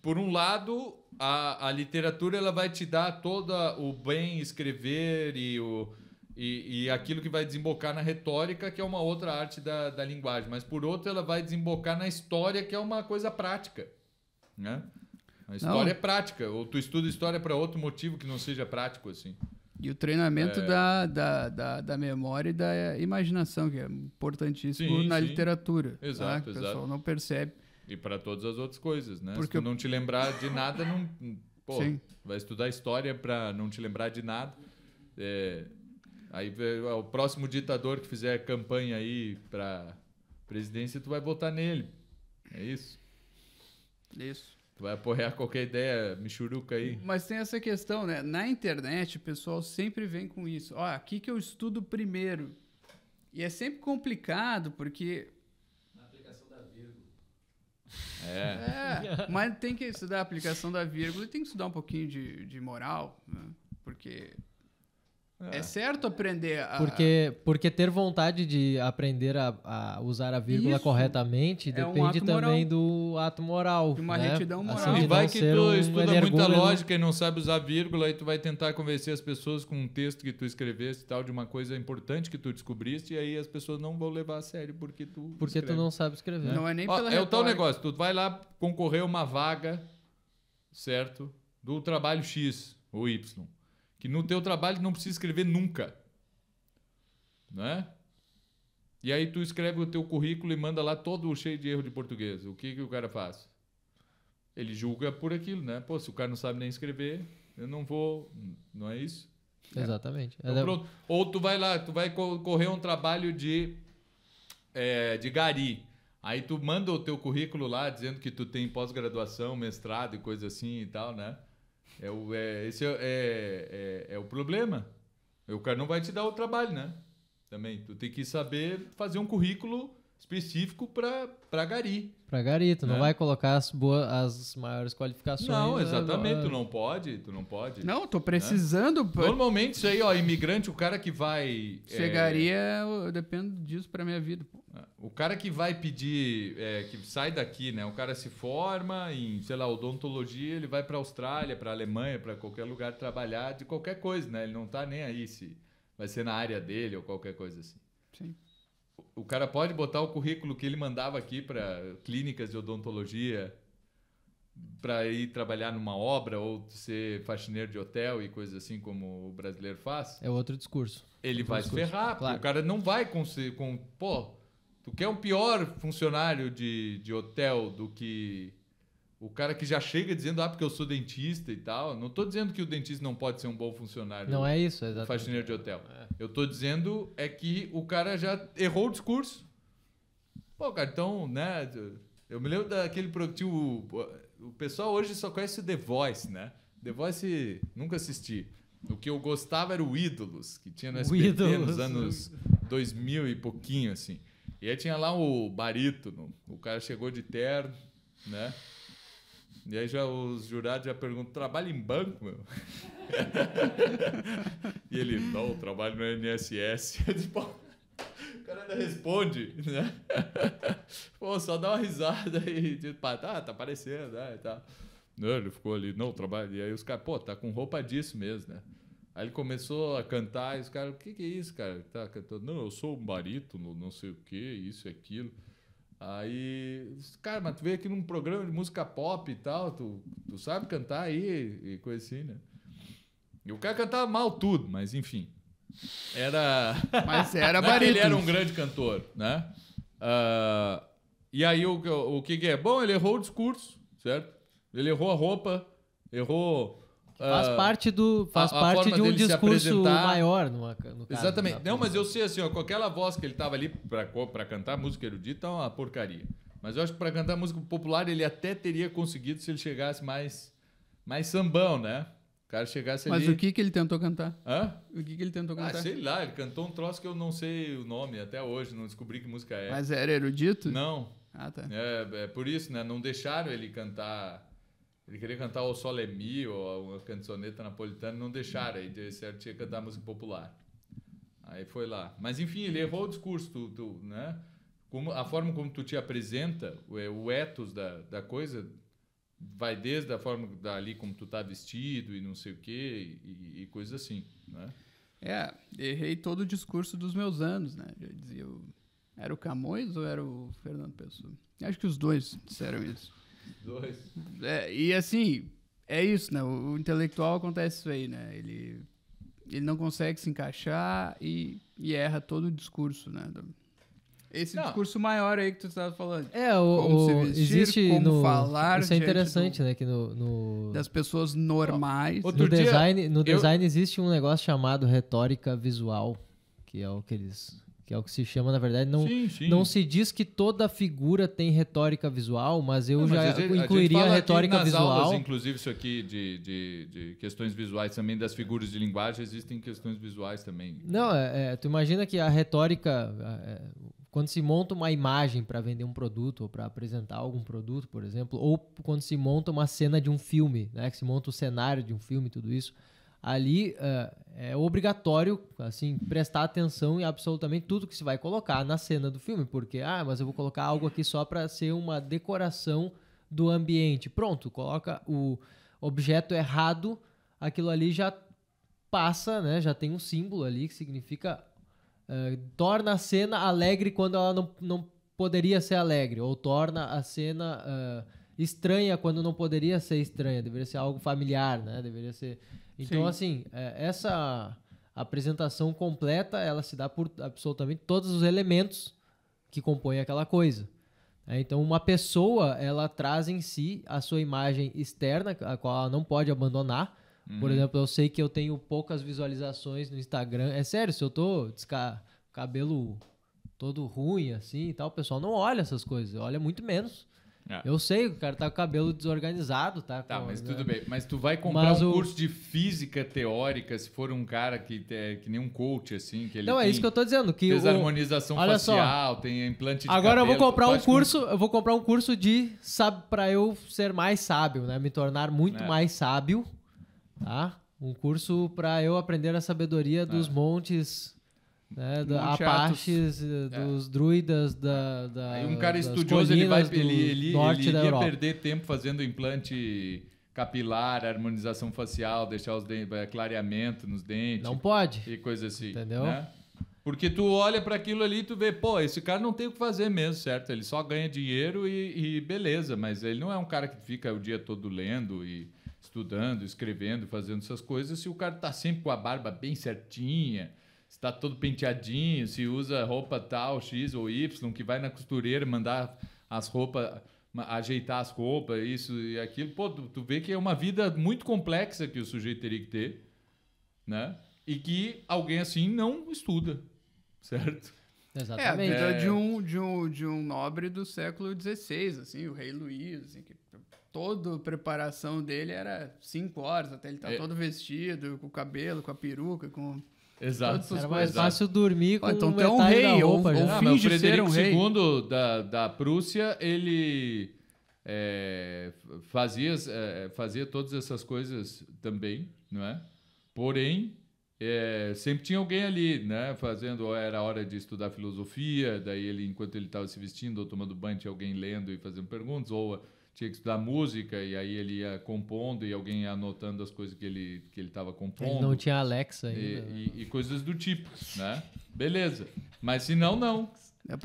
por um lado, a, a literatura ela vai te dar todo o bem escrever e o. E, e, aquilo que vai desembocar na retórica, que é uma outra arte da, da linguagem, mas por outro, ela vai desembocar na história, que é uma coisa prática. Né? A história não. é prática. Ou tu estuda história para outro motivo que não seja prático, assim. E o treinamento é... da, da, da, da, memória e da imaginação, que é importantíssimo sim, na sim. literatura. Exato, tá? exato. O pessoal não percebe. E para todas as outras coisas, né? Porque Se tu não te lembrar de nada, não. Pô, sim. vai estudar história para não te lembrar de nada. É... Aí é, o próximo ditador que fizer campanha aí para presidência, tu vai votar nele. É isso. Isso. Tu vai apoiar qualquer ideia, michuruca aí. Mas tem essa questão, né? Na internet, o pessoal sempre vem com isso. Ó, aqui que eu estudo primeiro. E é sempre complicado, porque. Na aplicação da vírgula. É. é mas tem que estudar a aplicação da vírgula e tem que estudar um pouquinho de, de moral, né? Porque é. é. certo aprender a... Porque, porque ter vontade de aprender a, a usar a vírgula Isso. corretamente é depende um também moral. do ato moral. De uma né? retidão assim, moral. Assim, e vai que tu um estuda muita lógica e não sabe usar vírgula e tu vai tentar convencer as pessoas com um texto que tu escreveste e tal, de uma coisa importante que tu descobriste, e aí as pessoas não vão levar a sério porque tu. Porque escreve. tu não sabe escrever. Não é nem Ó, É o tal negócio, tu vai lá concorrer a uma vaga, certo? Do trabalho X ou Y que no teu trabalho não precisa escrever nunca, né? E aí tu escreve o teu currículo e manda lá todo cheio de erro de português. O que que o cara faz? Ele julga por aquilo, né? Pô, se o cara não sabe nem escrever, eu não vou, não é isso? É. Exatamente. Então pronto. Ou tu vai lá, tu vai correr um trabalho de é, de gari. Aí tu manda o teu currículo lá dizendo que tu tem pós-graduação, mestrado e coisa assim e tal, né? É o, é, esse é, é, é, é o problema. O cara não vai te dar o trabalho, né? Também. Tu tem que saber fazer um currículo específico para Gari. Para Gari, tu né? não vai colocar as, boas, as maiores qualificações. Não, exatamente, né? tu não pode, tu não pode. Não, tô né? precisando. Né? Pra... Normalmente isso aí, ó, imigrante, o cara que vai... É, Chegaria, é... eu dependo disso para minha vida. Pô. Ah, o cara que vai pedir, é, que sai daqui, né, o cara se forma em, sei lá, odontologia, ele vai para Austrália, para Alemanha, para qualquer lugar trabalhar, de qualquer coisa, né, ele não tá nem aí se vai ser na área dele ou qualquer coisa assim. Sim o cara pode botar o currículo que ele mandava aqui para clínicas de odontologia para ir trabalhar numa obra ou ser faxineiro de hotel e coisas assim como o brasileiro faz. É outro discurso. Ele outro vai discurso. se ferrar, claro. o cara não vai conseguir. Com, pô, tu quer um pior funcionário de, de hotel do que o cara que já chega dizendo, ah, porque eu sou dentista e tal. Não estou dizendo que o dentista não pode ser um bom funcionário. Não é isso, é exatamente. Faxineiro de hotel. É. Eu estou dizendo é que o cara já errou o discurso. Pô, cara, então, né? Eu me lembro daquele produtivo. O pessoal hoje só conhece The Voice, né? The Voice nunca assisti. O que eu gostava era o Ídolos, que tinha no SBT Ídolos. nos anos 2000 e pouquinho, assim. E aí tinha lá o barítono. O cara chegou de terno, né? E aí já os jurados já perguntam, trabalha em banco, meu? e ele, não, trabalho no INSS. o cara ainda responde, né? Pô, só dá uma risada e tipo, ah, tá, tá aparecendo, né? tá Não, ele ficou ali, não, trabalho. E aí os caras, pô, tá com roupa disso mesmo, né? Aí ele começou a cantar, e os caras, o que, que é isso, cara? Tá cantando, não, eu sou um barito não sei o que, isso e aquilo. Aí, cara, mas tu veio aqui num programa de música pop e tal, tu, tu sabe cantar aí e coisa assim, né? E o cara cantava mal tudo, mas enfim. Era. Mas era barítono. É ele era um grande cantor, né? Uh, e aí, o, o, o que, que é? Bom, ele errou o discurso, certo? Ele errou a roupa, errou Faz ah, parte do faz a, a parte de um discurso maior numa, no caso, Exatamente. Né? Não, mas eu sei assim, ó, com aquela voz que ele tava ali para cantar música erudita é uma porcaria. Mas eu acho que para cantar música popular ele até teria conseguido se ele chegasse mais mais sambão, né? O cara chegasse Mas ali... o que que ele tentou cantar? Hã? O que que ele tentou ah, cantar? Ah, sei lá, ele cantou um troço que eu não sei o nome até hoje, não descobri que música é. Mas era erudito? Não. Ah, tá. É, é por isso, né? Não deixaram ele cantar ele queria cantar o Solemi ou uma cancioneta napolitana, não deixaram. Aí certo, tinha que cantar música popular. Aí foi lá. Mas enfim, ele errou o discurso, tu, tu, né? Como, a forma como tu te apresenta, o, é, o ethos da, da coisa, vai desde a forma dali como tu tá vestido e não sei o quê, e, e coisas assim, né? É, errei todo o discurso dos meus anos, né? Já dizia, era o Camões ou era o Fernando Pessoa? Acho que os dois disseram isso. Dois. É, e assim, é isso, né? O, o, intelectual acontece isso aí, né? Ele, ele não consegue se encaixar e, e erra todo o discurso, né? Esse não. discurso maior aí que tu estava falando. É, o, como o, vestir, existe como no, falar. Isso é interessante, do, né? Que no, no, das pessoas normais. Ó, no design, no design existe um negócio chamado retórica visual, que é o que eles que é o que se chama, na verdade, não, sim, sim. não se diz que toda figura tem retórica visual, mas eu não, já mas a incluiria a, retórica nas visual. Aulas, inclusive, isso aqui de, de, de, questões visuais também, das figuras de linguagem, existem questões visuais também. Não, é, é tu imagina que a retórica, é, é quando se monta uma imagem para vender um produto ou para apresentar algum produto, por exemplo, ou quando se monta uma cena de um filme, né, que se monta o cenário de um filme, tudo isso ali uh, é obrigatório assim prestar atenção em absolutamente tudo que se vai colocar na cena do filme, porque ah, mas eu vou colocar algo aqui só para ser uma decoração do ambiente. Pronto, coloca o objeto errado, aquilo ali já passa, né? Já tem um símbolo ali que significa uh, torna a cena alegre quando ela não, não poderia ser alegre, ou torna a cena uh, estranha quando não poderia ser estranha, deveria ser algo familiar, né? Deveria ser então, Sim. assim, é, essa apresentação completa, ela se dá por absolutamente todos os elementos que compõem aquela coisa. Né? Então, uma pessoa, ela traz em si a sua imagem externa, a qual ela não pode abandonar. Uhum. Por exemplo, eu sei que eu tenho poucas visualizações no Instagram. É sério, se eu tô cabelo todo ruim, assim e tal, o pessoal não olha essas coisas, olha muito menos. É. Eu sei, o cara tá com o cabelo desorganizado, tá? Tá, mas né? tudo bem. Mas tu vai comprar mas um o... curso de física teórica se for um cara que é que nem um coach, assim, que ele Não, é isso que eu tô dizendo. Que desarmonização o... Olha facial, só. tem implante de Agora cabelo, eu vou comprar um curso, com... eu vou comprar um curso de sabe para eu ser mais sábio, né? Me tornar muito é. mais sábio, tá? Um curso para eu aprender a sabedoria é. dos montes né, a partes eh, é. dos druidas da, da Aí um cara estudioso ele vai ele, ele, ele ia Europa. perder tempo fazendo implante capilar, harmonização facial, deixar os dentes, eh, clareamento nos dentes. Não pode. E coisa assim. Entendeu? Né? Porque tu olha para aquilo ali e tu vê, pô, esse cara não tem o que fazer mesmo, certo? Ele só ganha dinheiro e, e beleza, mas ele não é um cara que fica o dia todo lendo e estudando, escrevendo, fazendo essas coisas, se o cara tá sempre com a barba bem certinha, se tá todo penteadinho, se usa roupa tal, X ou Y, que vai na costureira mandar as roupas ajeitar as roupas, isso e aquilo. Pô, tu, tu vê que é uma vida muito complexa que o sujeito teria que ter, né? E que alguém assim não estuda, certo? Exatamente. É, é... de, um, de, um, de um nobre do século XVI, assim, o rei Luís, assim, que toda a preparação dele era cinco horas, até ele tá é... todo vestido, com o cabelo, com a peruca, com... Exato. Era mais fácil dormir ah, com Então tu é um rei, ou, roupa, ou, ou finge ah, ser um rei. O II da, da Prússia, ele é, fazia, é, fazia todas essas coisas também, não é? Porém, é, sempre tinha alguém ali, né? Fazendo, era hora de estudar filosofia, daí ele, enquanto ele estava se vestindo ou tomando banho, tinha alguém lendo e fazendo perguntas, ou tinha que estudar música e aí ele ia compondo e alguém ia anotando as coisas que ele que ele estava compondo. Ele não tinha Alexa ainda. E, e, né? e, coisas do tipo, né? Beleza. Mas se não, não.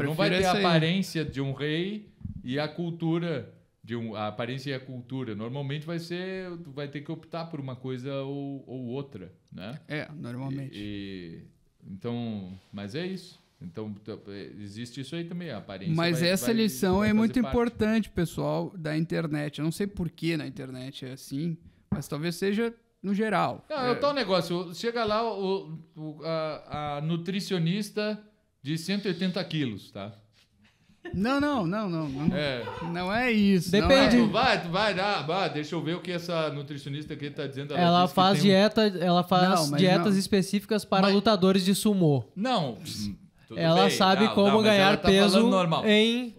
Não vai ter a aparência de um rei e a cultura de um, a aparência e a cultura. Normalmente vai ser, vai ter que optar por uma coisa ou, ou outra, né? É, normalmente. E, então, mas é isso. Então, é, existe isso aí também, a aparência. Mas vai, essa vai, lição é muito parte. importante, pessoal, da internet. Eu não sei por que na internet é assim, mas talvez seja no geral. Não, é o tal negócio. Chega lá o, o a, a, nutricionista de 180 quilos, tá? Não, não, não, não. Não é, não é isso. Depende. Não é. Vai, vai, vai, vai, deixa eu ver o que essa nutricionista aqui tá dizendo. Ela, ela faz dieta, um... ela faz não, dietas não. específicas para mas... lutadores de sumô. Não. Hum. Tudo ela bem, sabe não, como não, ganhar tá peso em.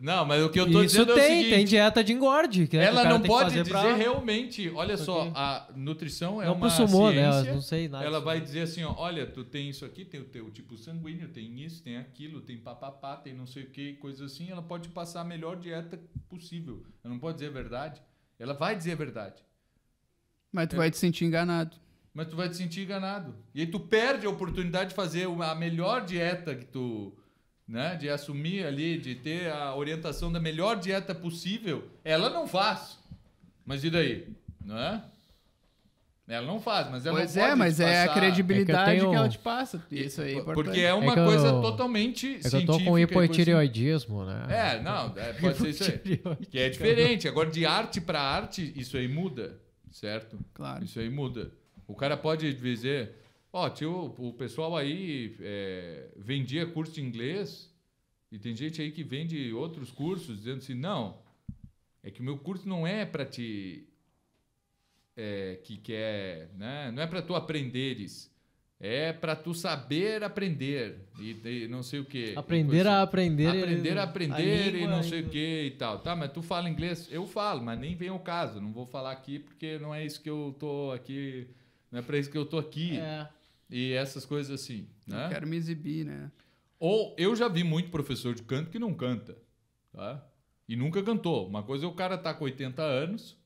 Não, mas o que eu tô Isso dizendo tem, é o seguinte, tem dieta de engorde. É ela não pode dizer pra... realmente, olha só, a nutrição é não uma sumô, né? ciência. Né? Não sei nada. Ela vai dizer assim, ó, olha, tu tem isso aqui, tem o teu tipo sanguíneo, tem isso, tem aquilo, tem papapá, tem não sei o que, coisa assim. Ela pode passar a melhor dieta possível. Ela não pode dizer a verdade. Ela vai dizer a verdade. Mas tu é. vai te sentir enganado mas tu vai te sentir enganado. E aí tu perde a oportunidade de fazer a melhor dieta que tu, né, de assumir ali, de ter a orientação da melhor dieta possível. Ela não faz. Mas e daí? Não é? Ela não faz, mas ela pois não é, pode mas é a credibilidade é que, tenho... que, ela te passa. Isso aí é importante. Porque é uma é coisa eu... totalmente é científica. Eu tô com hipotireoidismo, né? É, não, é, pode ser isso aí. Que é diferente. Agora, de arte para arte, isso aí muda, certo? Claro. Isso aí muda. O cara pode dizer, ó, oh, tio, o pessoal aí é, vendia curso de inglês e tem gente aí que vende outros cursos dizendo assim, não, é que o meu curso não é para te é, que quer, né? Não é para tu aprenderes, é para tu saber aprender e, e, não sei o que. Assim. Aprender a aprender. Aprender e, a aprender a e não sei o que e tal. Tá, mas tu fala inglês? Eu falo, mas nem vem o caso. Não vou falar aqui porque não é isso que eu tô aqui não é para isso que eu tô aqui. É. E essas coisas assim, né? Eu quero me exibir, né? Ou eu já vi muito professor de canto que não canta, tá? E nunca cantou. Uma coisa é o cara tá com 80 anos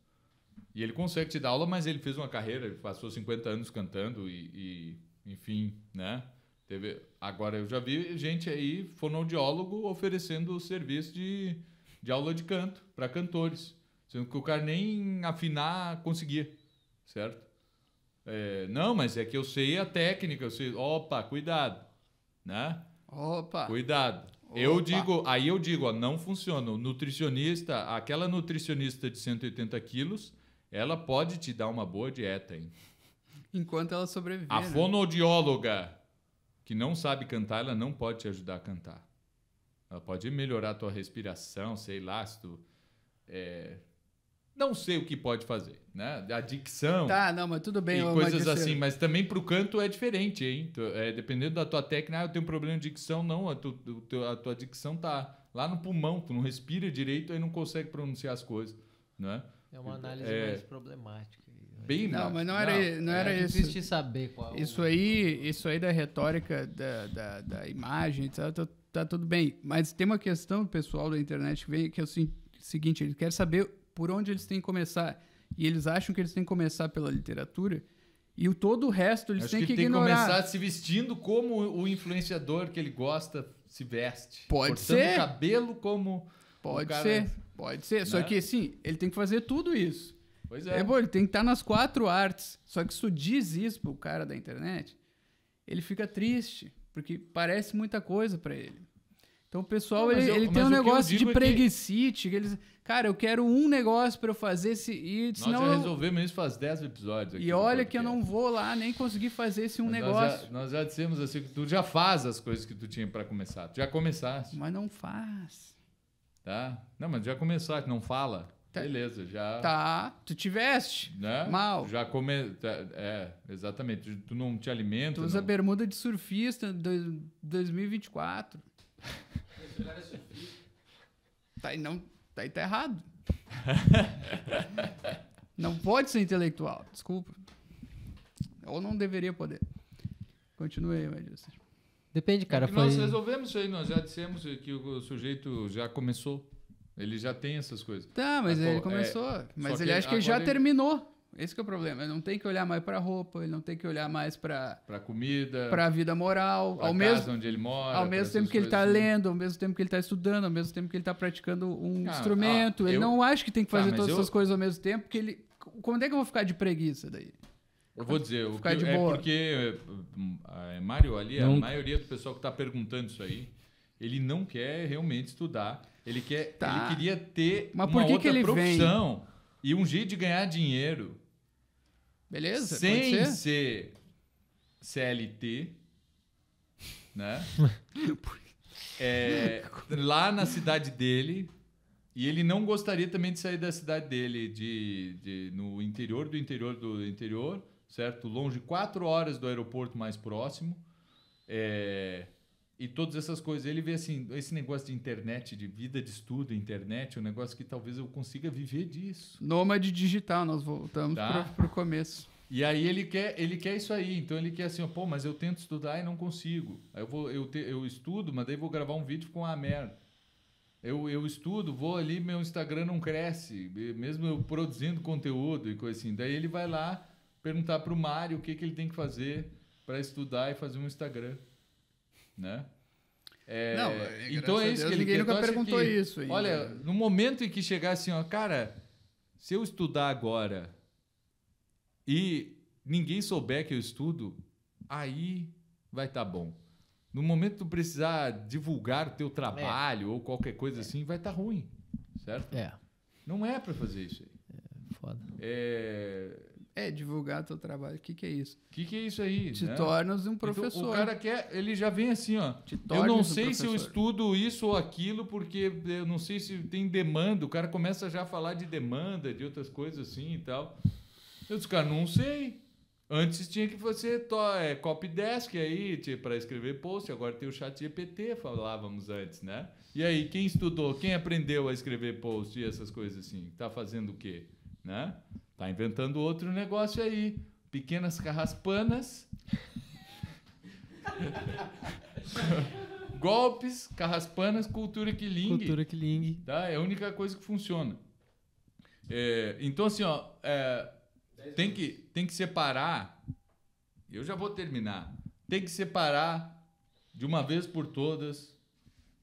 e ele consegue te dar aula, mas ele fez uma carreira, ele passou 50 anos cantando e, e enfim, né? Teve... Agora eu já vi gente aí, fonoaudiólogo, oferecendo o serviço de, de aula de canto para cantores, sendo que o cara nem afinar conseguia, certo? É, não, mas é que eu sei a técnica, eu sei. Opa, cuidado. Né? Opa! Cuidado. Opa. Eu digo, aí eu digo, ó, não funciona. O nutricionista, aquela nutricionista de 180 quilos, ela pode te dar uma boa dieta, hein? Enquanto ela sobrevive. A né? fonoaudióloga que não sabe cantar, ela não pode te ajudar a cantar. Ela pode melhorar a tua respiração, sei lá, se tu. É, não sei o que pode fazer, né? Adicção, Tá, não, mas tudo bem. E coisas assim, mas também para o canto é diferente, hein? É, dependendo da tua técnica, ah, eu tenho um problema de dicção, não, a, tu, a tua dicção tá lá no pulmão, tu não respira direito, aí não consegue pronunciar as coisas, não É, é uma análise é, mais problemática. Né? Bem não, mas não era, não, não era é, é isso. Existe saber qual. É isso aí, isso aí da retórica da, da, da imagem, tá, tá, tá tudo bem. Mas tem uma questão do pessoal da internet que vem que é o seguinte, ele quer saber por onde eles têm que começar. E eles acham que eles têm que começar pela literatura. E o todo o resto eles Acho têm que, que ignorar. Tem que começar se vestindo como o influenciador que ele gosta se veste. Pode Cortando ser. o cabelo como. Pode cara... ser. É. Pode ser. Né? Só que, assim, ele tem que fazer tudo isso. Pois é. é bom, ele tem que estar nas quatro artes. Só que se diz isso pro cara da internet, ele fica triste. Porque parece muita coisa para ele. Então o pessoal, Não, ele, eu, ele tem um negócio de preguiçite. É que... que eles cara, eu quero um negócio para eu fazer esse. E, senão nós já resolvemos isso faz 10 episódios. e olha que eu não vou lá nem conseguir fazer esse um negócio. Nós já, nós já dissemos assim que tu já faz as coisas que tu tinha para começar. Tu já começaste. Mas não faz. Tá? Não, mas já começaste, não fala. Tá. Beleza, já. Tá, tu tiveste. Né? Mal. Já come. Tá, é, exatamente. Tu não te alimenta. Tu usa não... bermuda de surfista de 2024. Esse cara é surfista. Tá, e não. Daí tá, tá errado. não pode ser intelectual, desculpa. Ou não deveria poder. Continue aí, Magister. Depende, cara. É foi... Nós resolvemos isso aí, nós já dissemos que o sujeito já começou. Ele já tem essas coisas. Tá, mas, mas ele pô, começou. É... mas Só ele acha que ele já ele... terminou. Esse é o problema. Ele não tem que olhar mais para roupa, ele não tem que olhar mais para para comida, para a vida moral, ao mesmo onde ele mora, ao mesmo tempo que ele está lendo, ao mesmo tempo que ele está estudando, ao mesmo tempo que ele está praticando um ah, instrumento. Ah, ele eu... não acha que tem que tá, fazer todas eu... essas coisas ao mesmo tempo, porque ele como é que eu vou ficar de preguiça daí? Eu vou dizer, vou ficar de é porque eh, eh, Mário ali, não... a maioria do pessoal que está perguntando isso aí, ele não quer realmente estudar, ele quer, tá. ele queria ter Mas uma outra que profissão vem? e um jeito de ganhar dinheiro Beleza? Sem ser? ser CLT, né? é, lá na cidade dele. E ele não gostaria também de sair da cidade dele, de, de no interior do interior do interior, certo? Longe quatro horas do aeroporto mais próximo. É, e todas essas coisas. Ele vê assim, esse negócio de internet, de vida de estudo, internet, é um negócio que talvez eu consiga viver disso. Nômade digital, nós voltamos tá. para o começo. E aí ele quer, ele quer isso aí. Então ele quer assim, ó, pô, mas eu tento estudar e não consigo. Aí eu vou, eu, te, eu estudo, mas daí vou gravar um vídeo com a merda. Eu, eu estudo, vou ali, meu Instagram não cresce, mesmo eu produzindo conteúdo e coisa assim. Daí ele vai lá perguntar para o Mário o que, que ele tem que fazer para estudar e fazer um Instagram né? É, não, é, então é isso Deus, que ele ninguém nunca então, perguntou que, isso. Ainda. Olha, né? no momento em que chegar assim, ó, cara, se eu estudar agora e ninguém souber que eu estudo, aí vai estar tá bom. No momento que tu precisar divulgar o teu é. trabalho é. ou qualquer coisa é. assim, vai estar tá ruim, certo? É. Não é para fazer isso aí. É foda. É é, divulgar teu trabalho. O que, que é isso? O que, que é isso aí? Te né? tornas um professor. Então, o cara quer, ele já vem assim, ó. Te eu não sei um se eu estudo isso ou aquilo, porque eu não sei se tem demanda. O cara começa já a falar de demanda, de outras coisas assim e tal. Eu disse, cara, não sei. Antes tinha que fazer to, é, copy desk aí para tipo, escrever post, agora tem o chat GPT, falávamos antes, né? E aí, quem estudou, quem aprendeu a escrever post e essas coisas assim, tá fazendo o quê? Né? Tá inventando outro negócio aí. Pequenas carraspanas. Golpes, carraspanas, cultura quilingue. Cultura quilingue. Tá? É a única coisa que funciona. É, então, assim, ó, é, tem, que, tem que separar. Eu já vou terminar. Tem que separar de uma vez por todas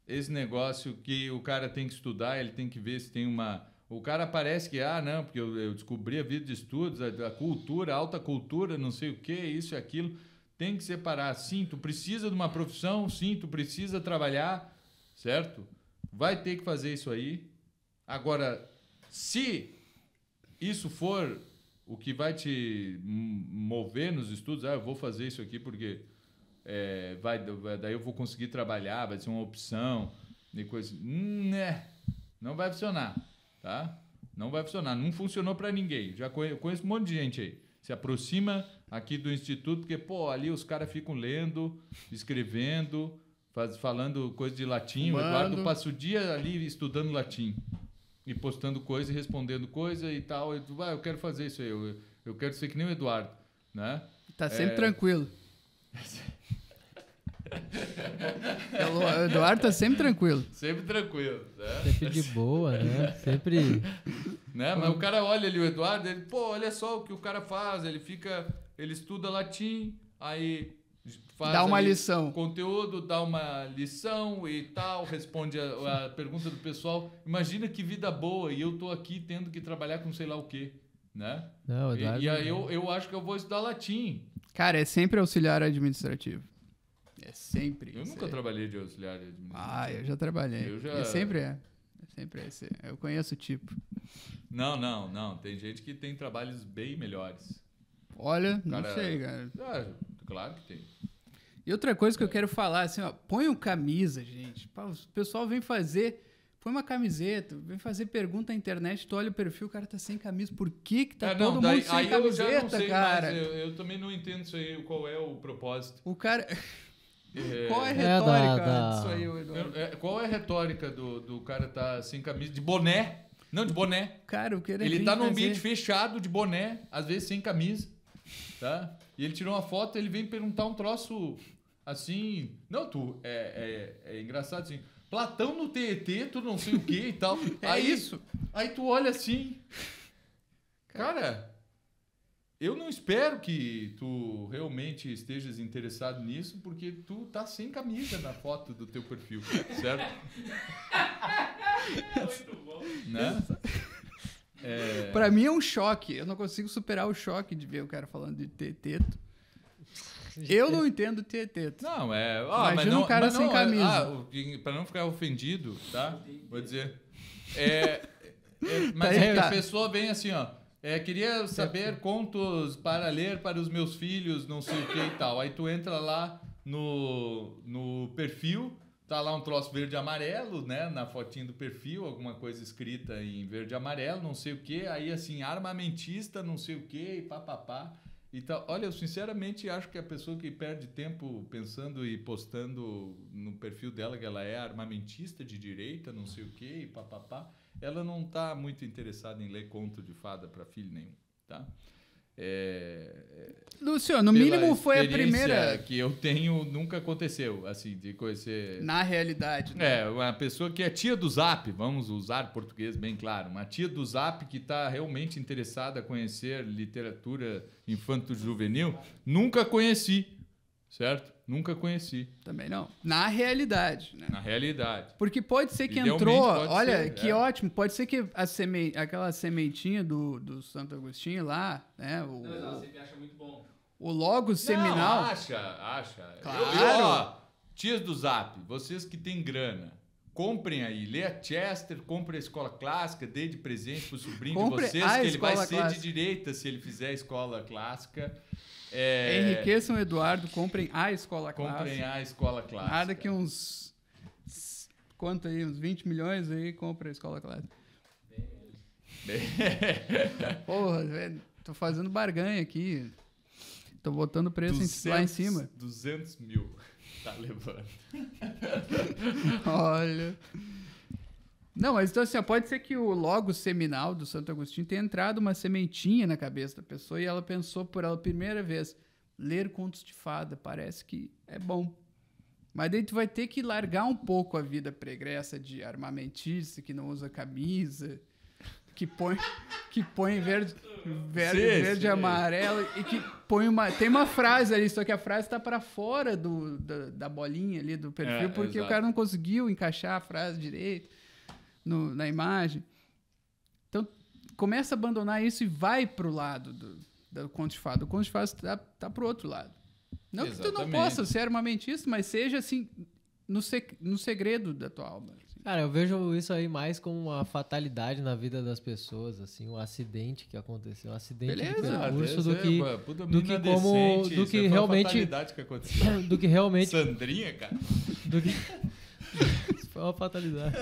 esse negócio que o cara tem que estudar, ele tem que ver se tem uma o cara parece que, ah, não, porque eu, eu descobri a vida de estudos, a, a cultura, a alta cultura, não sei o que, isso e aquilo. Tem que separar. Sim, tu precisa de uma profissão, sim, tu precisa trabalhar, certo? Vai ter que fazer isso aí. Agora, se isso for o que vai te mover nos estudos, ah, eu vou fazer isso aqui porque é, vai, daí eu vou conseguir trabalhar, vai ser uma opção, e coisa. Né, não vai funcionar tá? Não vai funcionar. Não funcionou para ninguém. Já conheço, conheço, um monte de gente aí. Se aproxima aqui do instituto, porque, pô, ali os caras ficam lendo, escrevendo, faz, falando coisa de latim. O Eduardo passa o dia ali estudando latim. E postando coisa e respondendo coisa e tal. E tu, ah, eu quero fazer isso aí. Eu, eu quero ser que nem o Eduardo, né? Tá sempre é... tranquilo. É o Eduardo tá sempre tranquilo. Sempre tranquilo. Né? Sempre de boa, né? Sempre. Né? Mas o cara olha ali, o Eduardo, ele, pô, olha só o que o cara faz. Ele fica. Ele estuda latim, aí faz. Dá uma lição. Conteúdo, dá uma lição e tal, responde a, a pergunta do pessoal. Imagina que vida boa e eu tô aqui tendo que trabalhar com sei lá o quê né? Não, e, e, aí é eu, eu acho que eu vou estudar latim. Cara, é sempre auxiliar administrativo. É sempre. Eu nunca é... trabalhei de auxiliar de Ah, eu já trabalhei. Eu já... E sempre é. é sempre é esse. Eu conheço o tipo. Não, não, não. Tem gente que tem trabalhos bem melhores. Olha, cara, não sei, é- cara. É, claro que tem. E outra coisa que eu quero falar, assim, ó, uma camisa, gente. O pessoal vem fazer, põe uma camiseta, vem fazer pergunta na internet, tu olha o perfil, o cara tá sem camisa. Por que que tá ah, não, todo daí, mundo sem camiseta, eu cara? eu, eu também não entendo isso aí, qual é o propósito. O cara... É. qual é a é, retórica é disso aí, Eduardo? É, qual é a retórica do, do cara tá sem camisa, de boné? Não, de boné. Cara, o que ele Ele tá num ambiente fazer... fechado, de boné, às vezes sem camisa, tá? E ele tirou uma foto, ele vem perguntar um troço assim. Não, tu, é, é, é engraçado assim. Platão no TET, tu não sei o que e tal. é aí, isso. Aí tu olha assim. Cara, cara eu não espero que tu realmente estejas interessado nisso, porque tu tá sem camisa na foto do teu perfil, certo? Muito bom. Né? É... Pra mim é um choque. Eu não consigo superar o choque de ver o cara falando de teteto. teto. Eu não entendo teteto. teto. Não, é. Ah, Imagina não, um cara sem não, é, camisa. Ah, pra não ficar ofendido, tá? Vou dizer. É, é, tá mas tá aí, tá. a pessoa vem assim, ó. É, queria saber contos para ler para os meus filhos, não sei o que e tal. Aí tu entra lá no, no perfil, tá lá um troço verde e amarelo, né? Na fotinha do perfil, alguma coisa escrita em verde e amarelo, não sei o que. Aí assim, armamentista, não sei o que, e papapá. Então, olha, eu sinceramente acho que a pessoa que perde tempo pensando e postando no perfil dela que ela é armamentista de direita, não sei o que, e papapá. Pá, pá, pá ela não está muito interessada em ler conto de fada para filho nenhum, tá? É, é Lúcio, no mínimo foi a primeira que eu tenho, nunca aconteceu assim de conhecer. Na realidade, né? É, uma pessoa que é tia do Zap, vamos usar português bem claro, uma tia do Zap que está realmente interessada a conhecer literatura infanto-juvenil, nunca conheci, certo? Nunca conheci. Também não. Na realidade, né? Na realidade. Porque pode ser que entrou, olha, ser, é. que é. ótimo, pode ser que a seme, aquela sementinha do, do Santo Agostinho lá, né? O, não, não, você acha muito bom. O logo seminal. Não, acha, acha. Claro. Eu, eu, ó, tias do Zap, vocês que têm grana, Comprem aí, leia Chester, compre a escola clássica, dê de presente para o sobrinho compre de vocês, que ele vai clássica. ser de direita se ele fizer a escola clássica. É... Enriqueçam o Eduardo, comprem a escola comprem clássica. Comprem a escola clássica. Nada que uns. Quanto aí? Uns 20 milhões aí, compra a escola clássica. Porra, velho, é, tô fazendo barganha aqui. Tô botando preço 200, lá em cima. 200 mil. Tá levando. Olha. Não, mas então assim, pode ser que o logo seminal do Santo Agostinho tenha entrado uma sementinha na cabeça da pessoa e ela pensou por ela primeira vez, ler contos de fada, parece que é bom. Mas daí tu vai ter que largar um pouco a vida pregressa de armamentista que não usa camisa, que põe, que põe verde, verde, sim, verde sim. amarelo e que põe uma. Tem uma frase ali, só que a frase está para fora do, da, da, bolinha ali do perfil, é, porque exato. o cara não conseguiu encaixar a frase direito no, na imagem. Então, começa a abandonar isso e vai para o lado do, do conto de fada. O conto de fada está tá, tá para o outro lado. Não Exatamente. que tu não possa ser armamentista, mas seja assim no, seg no segredo da tua alma. Cara, eu vejo isso aí mais como uma fatalidade na vida das pessoas, assim, um acidente que aconteceu, um acidente beleza, de percurso é do que, é, do, que como, decente, do que realmente, que aconteceu. do que realmente, Sandrinha, cara, do que, isso foi uma fatalidade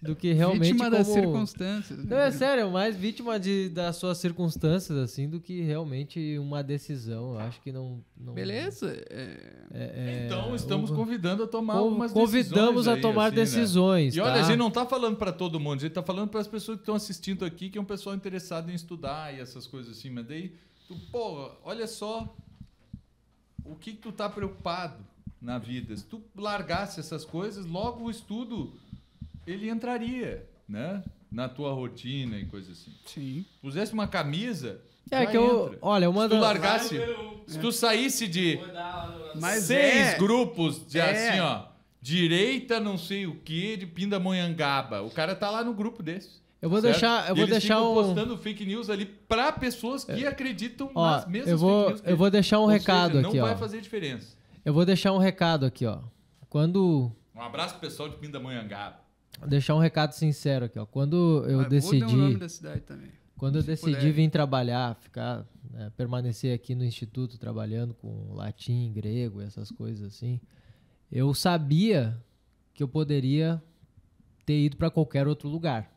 do que realmente vítima como... das circunstâncias. Né, não é sério, é mais vítima de, das suas circunstâncias assim do que realmente uma decisão. Eu acho que não. não... Beleza. É... É, é... Então estamos convidando a tomar Co algumas convidamos decisões. a tomar aí, assim, né? decisões. Né? E tá? olha, a gente não está falando para todo mundo, a gente está falando para as pessoas que estão assistindo aqui, que é um pessoal interessado em estudar e essas coisas assim. Mas daí, tu, pô, olha só, o que, que tu está preocupado na vida? Se tu largasse essas coisas, logo o estudo ele entraria, né? Na tua rotina e coisa assim. Sim. Pusesse uma camisa. É que eu. Entra. Olha, uma se tu largasse. Se tu saísse de Mas seis é, grupos de é. assim, ó. Direita, não sei o que, de Pindamonhangaba. O cara tá lá no grupo desse. Eu vou certo? deixar, eu vou deixar um postando fake news ali para pessoas que é. acreditam ó, nas mesmas eu vou, fake news. eu vou deixar um Ou recado seja, aqui, não vai fazer diferença. Eu vou deixar um recado aqui, ó. Quando Um abraço pro pessoal de Pindamonhangaba deixar um recado sincero aqui, ó. Quando eu Mas decidi. Quando eu decidi puder. vir trabalhar, ficar, né, permanecer aqui no instituto trabalhando com latim, grego, essas coisas assim, eu sabia que eu poderia ter ido para qualquer outro lugar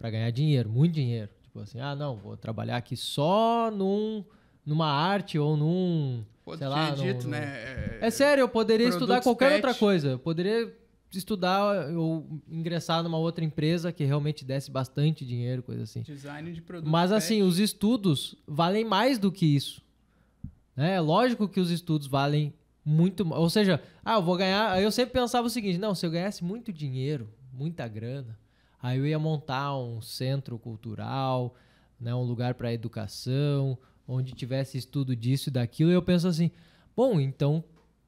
para ganhar dinheiro, muito dinheiro. Tipo assim, ah, não, vou trabalhar aqui só num numa arte ou num. Pô, sei lá, dito, num, né? É, é sério, eu poderia estudar qualquer pet. outra coisa. Eu poderia estudar ou ingressar numa outra empresa que realmente desse bastante dinheiro, coisa assim. Design de produto. Mas assim, os estudos valem mais do que isso. Né? É lógico que os estudos valem muito, ou seja, ah, eu vou ganhar, eu sempre pensava o seguinte, não, se eu ganhasse muito dinheiro, muita grana, aí eu ia montar um centro cultural, né, um lugar para educação, onde tivesse estudo disso e daquilo, e eu penso assim, bom, então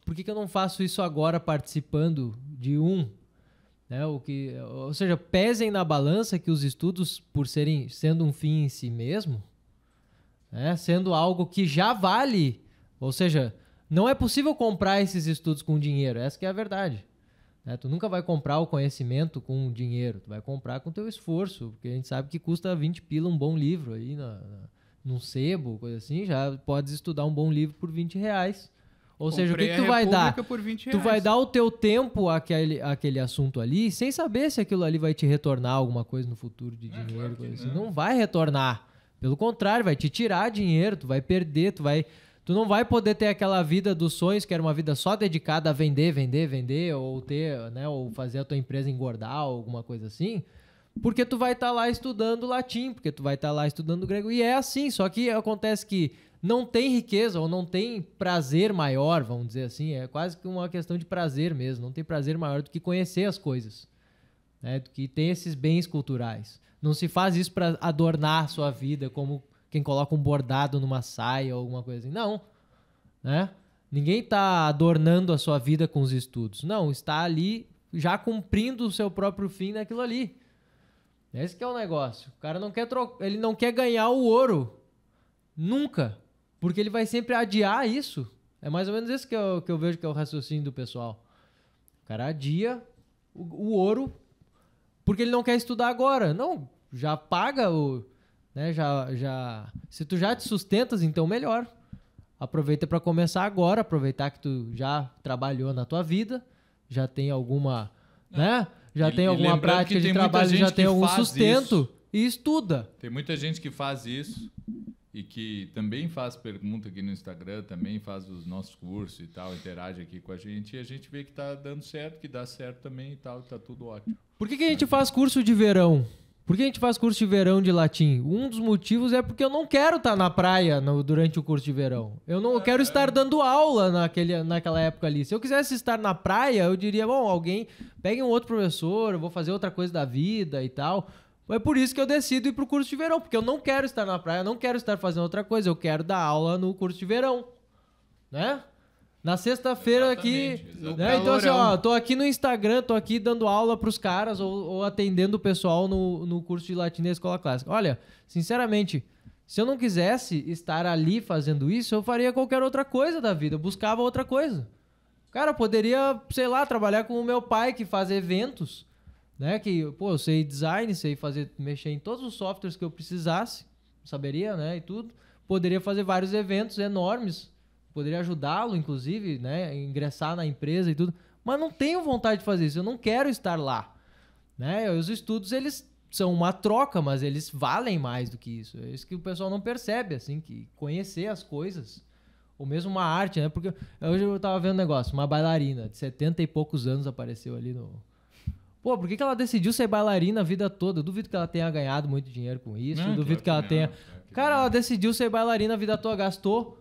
por que, que eu não faço isso agora participando de um? Né? O que, ou seja, pesem na balança que os estudos, por serem sendo um fim em si mesmo, né? sendo algo que já vale, ou seja, não é possível comprar esses estudos com dinheiro, essa é a verdade. Né? Tu nunca vai comprar o conhecimento com dinheiro, tu vai comprar com teu esforço, porque a gente sabe que custa 20 pila um bom livro aí na, na, num sebo, coisa assim, já podes estudar um bom livro por 20 reais. Ou Comprei seja, o que, que tu vai dar? Tu vai dar o teu tempo àquele, àquele assunto ali, sem saber se aquilo ali vai te retornar alguma coisa no futuro de ah, dinheiro. É, claro assim. não. não vai retornar. Pelo contrário, vai te tirar dinheiro, tu vai perder, tu vai. Tu não vai poder ter aquela vida dos sonhos, que era uma vida só dedicada a vender, vender, vender, ou ter, né, ou fazer a tua empresa engordar, ou alguma coisa assim, porque tu vai estar tá lá estudando latim, porque tu vai estar tá lá estudando grego. E é assim, só que acontece que não tem riqueza ou não tem prazer maior, vamos dizer assim. É quase que uma questão de prazer mesmo. Não tem prazer maior do que conhecer as coisas, né? do que ter esses bens culturais. Não se faz isso para adornar a sua vida, como quem coloca um bordado numa saia ou alguma coisa assim. Não, né? Ninguém está adornando a sua vida com os estudos. Não, está ali já cumprindo o seu próprio fim naquilo ali. Esse que é o negócio. O cara não quer ele não quer ganhar o ouro. Nunca. Porque ele vai sempre adiar isso. É mais ou menos isso que eu, que eu vejo que é o raciocínio do pessoal. O cara adia o, o ouro porque ele não quer estudar agora. Não, já paga o. Né, já, já, se tu já te sustentas, então melhor. Aproveita para começar agora, aproveitar que tu já trabalhou na tua vida, já tem alguma. É. né? Já e, tem alguma prática tem de trabalho, já tem algum sustento. Isso. E estuda. Tem muita gente que faz isso e que também faz pergunta aqui no Instagram, também faz os nossos cursos e tal, interage aqui com a gente e a gente vê que está dando certo, que dá certo também e tal, tá tudo ótimo. Por que, que a gente faz curso de verão? Por que a gente faz curso de verão de latim? Um dos motivos é porque eu não quero estar tá na praia no, durante o curso de verão. Eu não eu quero estar dando aula naquele, naquela época ali. Se eu quisesse estar na praia, eu diria, bom, alguém pegue um outro professor, eu vou fazer outra coisa da vida e tal. Mas é por isso que eu decido ir pro curso de verão, porque eu não quero estar na praia, eu não quero estar fazendo outra coisa, eu quero dar aula no curso de verão. Né? Na sexta-feira aqui. Né? Então, assim, ó, tô aqui no Instagram, tô aqui dando aula pros caras ou, ou atendendo o pessoal no, no curso de latim da escola clássica. Olha, sinceramente, se eu não quisesse estar ali fazendo isso, eu faria qualquer outra coisa da vida, eu buscava outra coisa. Cara, eu poderia, sei lá, trabalhar com o meu pai que faz eventos né? Que, pô, eu sei design, sei fazer, mexer em todos os softwares que eu precisasse, saberia, né? E tudo. Poderia fazer vários eventos enormes, poderia ajudá-lo, inclusive, né? Ingressar na empresa e tudo. Mas não tenho vontade de fazer isso, eu não quero estar lá, né? Os estudos, eles são uma troca, mas eles valem mais do que isso. É isso que o pessoal não percebe, assim, que conhecer as coisas ou mesmo uma arte, né? Porque hoje eu estava vendo um negócio, uma bailarina de 70 e poucos anos apareceu ali no, Pô, por que, que ela decidiu ser bailarina a vida toda? Eu duvido que ela tenha ganhado muito dinheiro com isso. Não, duvido que, que ela tenha. Cara, ela decidiu ser bailarina a vida toda, gastou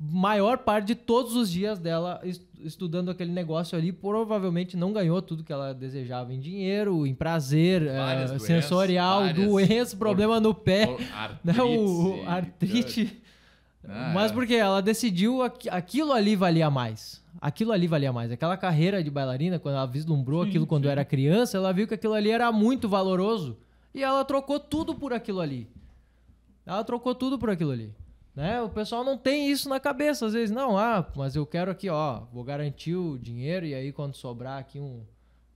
maior parte de todos os dias dela estudando aquele negócio ali, provavelmente não ganhou tudo que ela desejava em dinheiro, em prazer, é, doenças, sensorial, doença, problema no pé, artrite, né, o, o então. artrite. Ah, Mas porque ela decidiu aquilo ali valia mais aquilo ali valia mais. Aquela carreira de bailarina, quando ela vislumbrou sim, aquilo quando era criança, ela viu que aquilo ali era muito valoroso e ela trocou tudo por aquilo ali. Ela trocou tudo por aquilo ali. Né? O pessoal não tem isso na cabeça, às vezes, não, ah, mas eu quero aqui, ó, vou garantir o dinheiro e aí quando sobrar aqui um,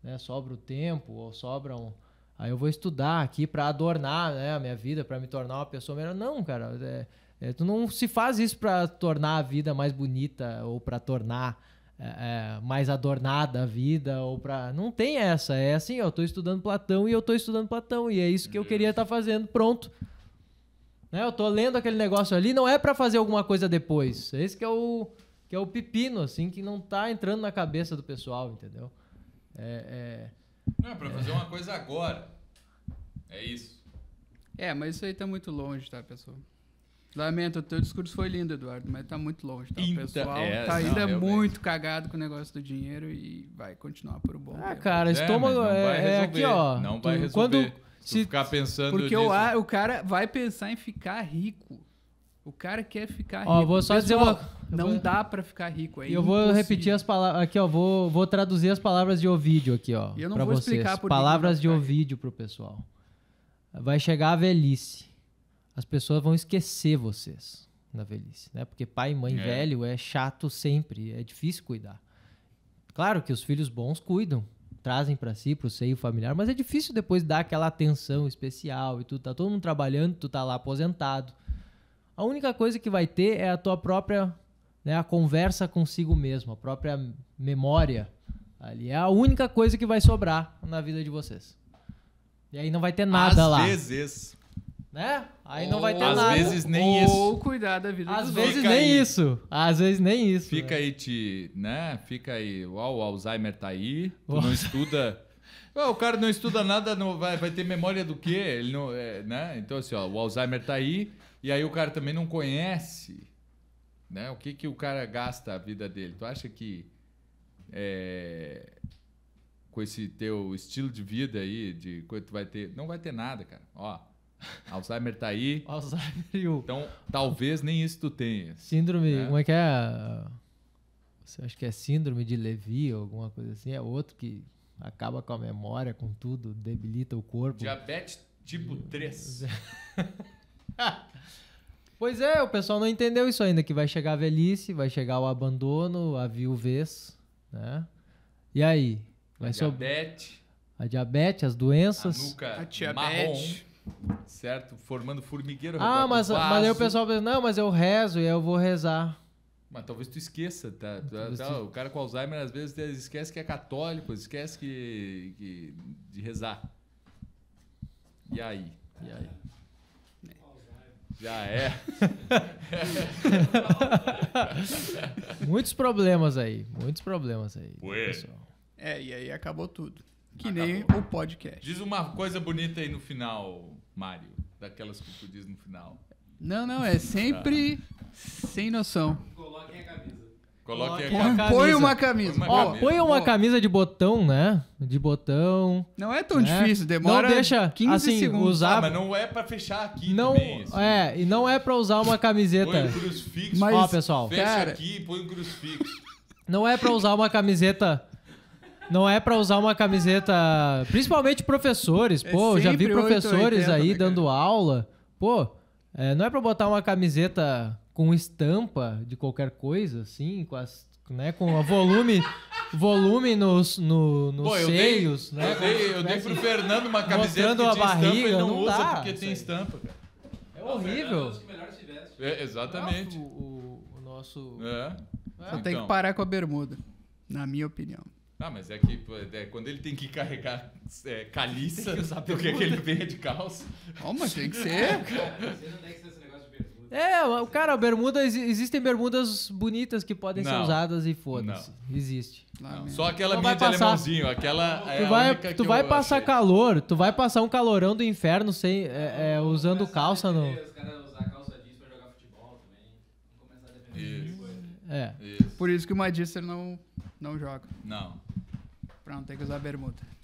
né, sobra o tempo ou sobra um, aí eu vou estudar aqui para adornar, né, a minha vida, para me tornar uma pessoa melhor. Não, cara, é, é, tu não se faz isso para tornar a vida mais bonita ou para tornar é, é, mais adornada a vida ou para não tem essa é assim eu estou estudando Platão e eu estou estudando Platão e é isso que eu queria estar tá fazendo pronto né eu estou lendo aquele negócio ali não é para fazer alguma coisa depois esse que é o que é o pepino assim que não está entrando na cabeça do pessoal entendeu é, é não é para fazer uma coisa agora é isso é mas isso aí está muito longe tá pessoal Lamento, o teu discurso foi lindo, Eduardo, mas tá muito longe. Tá? O pessoal é, tá ainda não, muito cagado com o negócio do dinheiro e vai continuar por um bom. Ah, tempo. cara, é, estômago é, é, aqui, ó. Não vai resolver. Quando, se, ficar pensando porque nisso. O, o cara vai pensar em ficar rico. O cara quer ficar ó, rico. Vou só dizer uma... Não vou... dá para ficar rico. É eu impossível. vou repetir as palavras. Aqui, ó. Vou, vou traduzir as palavras de Ovidio aqui, ó. E eu não vou vocês. explicar por Palavras de Ovidio pro pessoal. Vai chegar a velhice as pessoas vão esquecer vocês na velhice, né? Porque pai e mãe é. velho é chato sempre, é difícil cuidar. Claro que os filhos bons cuidam, trazem para si, para o seio familiar, mas é difícil depois dar aquela atenção especial e tudo. Tá todo mundo trabalhando, tu tá lá aposentado. A única coisa que vai ter é a tua própria, né, a conversa consigo mesmo, a própria memória ali. É a única coisa que vai sobrar na vida de vocês. E aí não vai ter nada Às lá. Às vezes né? Aí não vai ter às nada. Às vezes nem Ou isso. Ou cuidar da vida Às vezes nem aí. isso. Às vezes nem isso. Fica né? aí, te, né? Fica aí. Uau, o Alzheimer tá aí. Tu não estuda. Ué, o cara não estuda nada, não vai, vai ter memória do quê? Ele não, é, né? Então, assim, ó, o Alzheimer tá aí. E aí o cara também não conhece né? o que, que o cara gasta a vida dele. Tu acha que. É, com esse teu estilo de vida aí, de tu vai ter. Não vai ter nada, cara. Ó Alzheimer tá aí. Alzheimer e o. Então, talvez nem isso tu tenha. Síndrome. Né? Como é que é? Você acha que é síndrome de Levi ou alguma coisa assim? É outro que acaba com a memória, com tudo, debilita o corpo. Diabetes tipo 3. pois é, o pessoal não entendeu isso ainda, que vai chegar a velhice, vai chegar o abandono, a viuvez, né? E aí? Vai a diabetes. A diabetes, as doenças. A nuca a diabetes. Marrom certo? Formando formigueiro. Ah, mas, mas aí o pessoal pensa, não, mas eu rezo e eu vou rezar. Mas talvez tu esqueça, tá? Talvez tá, tu... Tá, o cara com Alzheimer, às vezes, esquece que é católico, esquece que, que de rezar. E aí? E aí? Já é. muitos problemas aí, muitos problemas aí. Ué. Pessoal. É, e aí acabou tudo. Que Acabou. nem o podcast. Diz uma coisa bonita aí no final, Mário. Daquelas que tu diz no final. Não, não, é sempre ah. sem noção. Coloquem a camisa. Coloquem a camisa. Põe uma camisa. Põe uma camisa. Ó, põe uma camisa de botão, né? De botão. Não é tão né? difícil, demora não deixa, 15 assim, segundos. Usar... Ah, mas não é pra fechar aqui não, também. É, né? e não é pra usar uma camiseta. Põe um crucifixo. Mas, Ó, pessoal. Fecha cara... aqui e põe um crucifixo. Não é pra usar uma camiseta não é pra usar uma camiseta. Principalmente professores. É pô, é já vi professores aí né, dando aula. Pô, é, não é pra botar uma camiseta com estampa de qualquer coisa, assim, com as né? Com a volume, volume nos, no, nos Pô, seios, dei, né? Eu dei, eu dei pro Fernando uma camiseta que a barriga, estampa, não, não usa dá, porque tem estampa, cara. É horrível. É, exatamente. O, o, o nosso... É. Só então. tem que então. parar com a bermuda, na minha opinião. Ah, mas é que é, quando ele tem que carregar é, caliça, tem que que aquele verde de calça. Oh, mas tem que ser. você não tem que ser tá esse negócio de bermuda. É, o cara, bermuda, existem bermudas bonitas que podem não. ser usadas e foda-se. Existe. Não. Só aquela não minha de alemãozinho, aquela. É tu vai, tu vai passar achei. calor, tu vai passar um calorão do inferno sem, é, é usando calça no. Os caras É. Isso. Por isso que o Magister não, não joga. Não. Pra não ter que usar bermuda.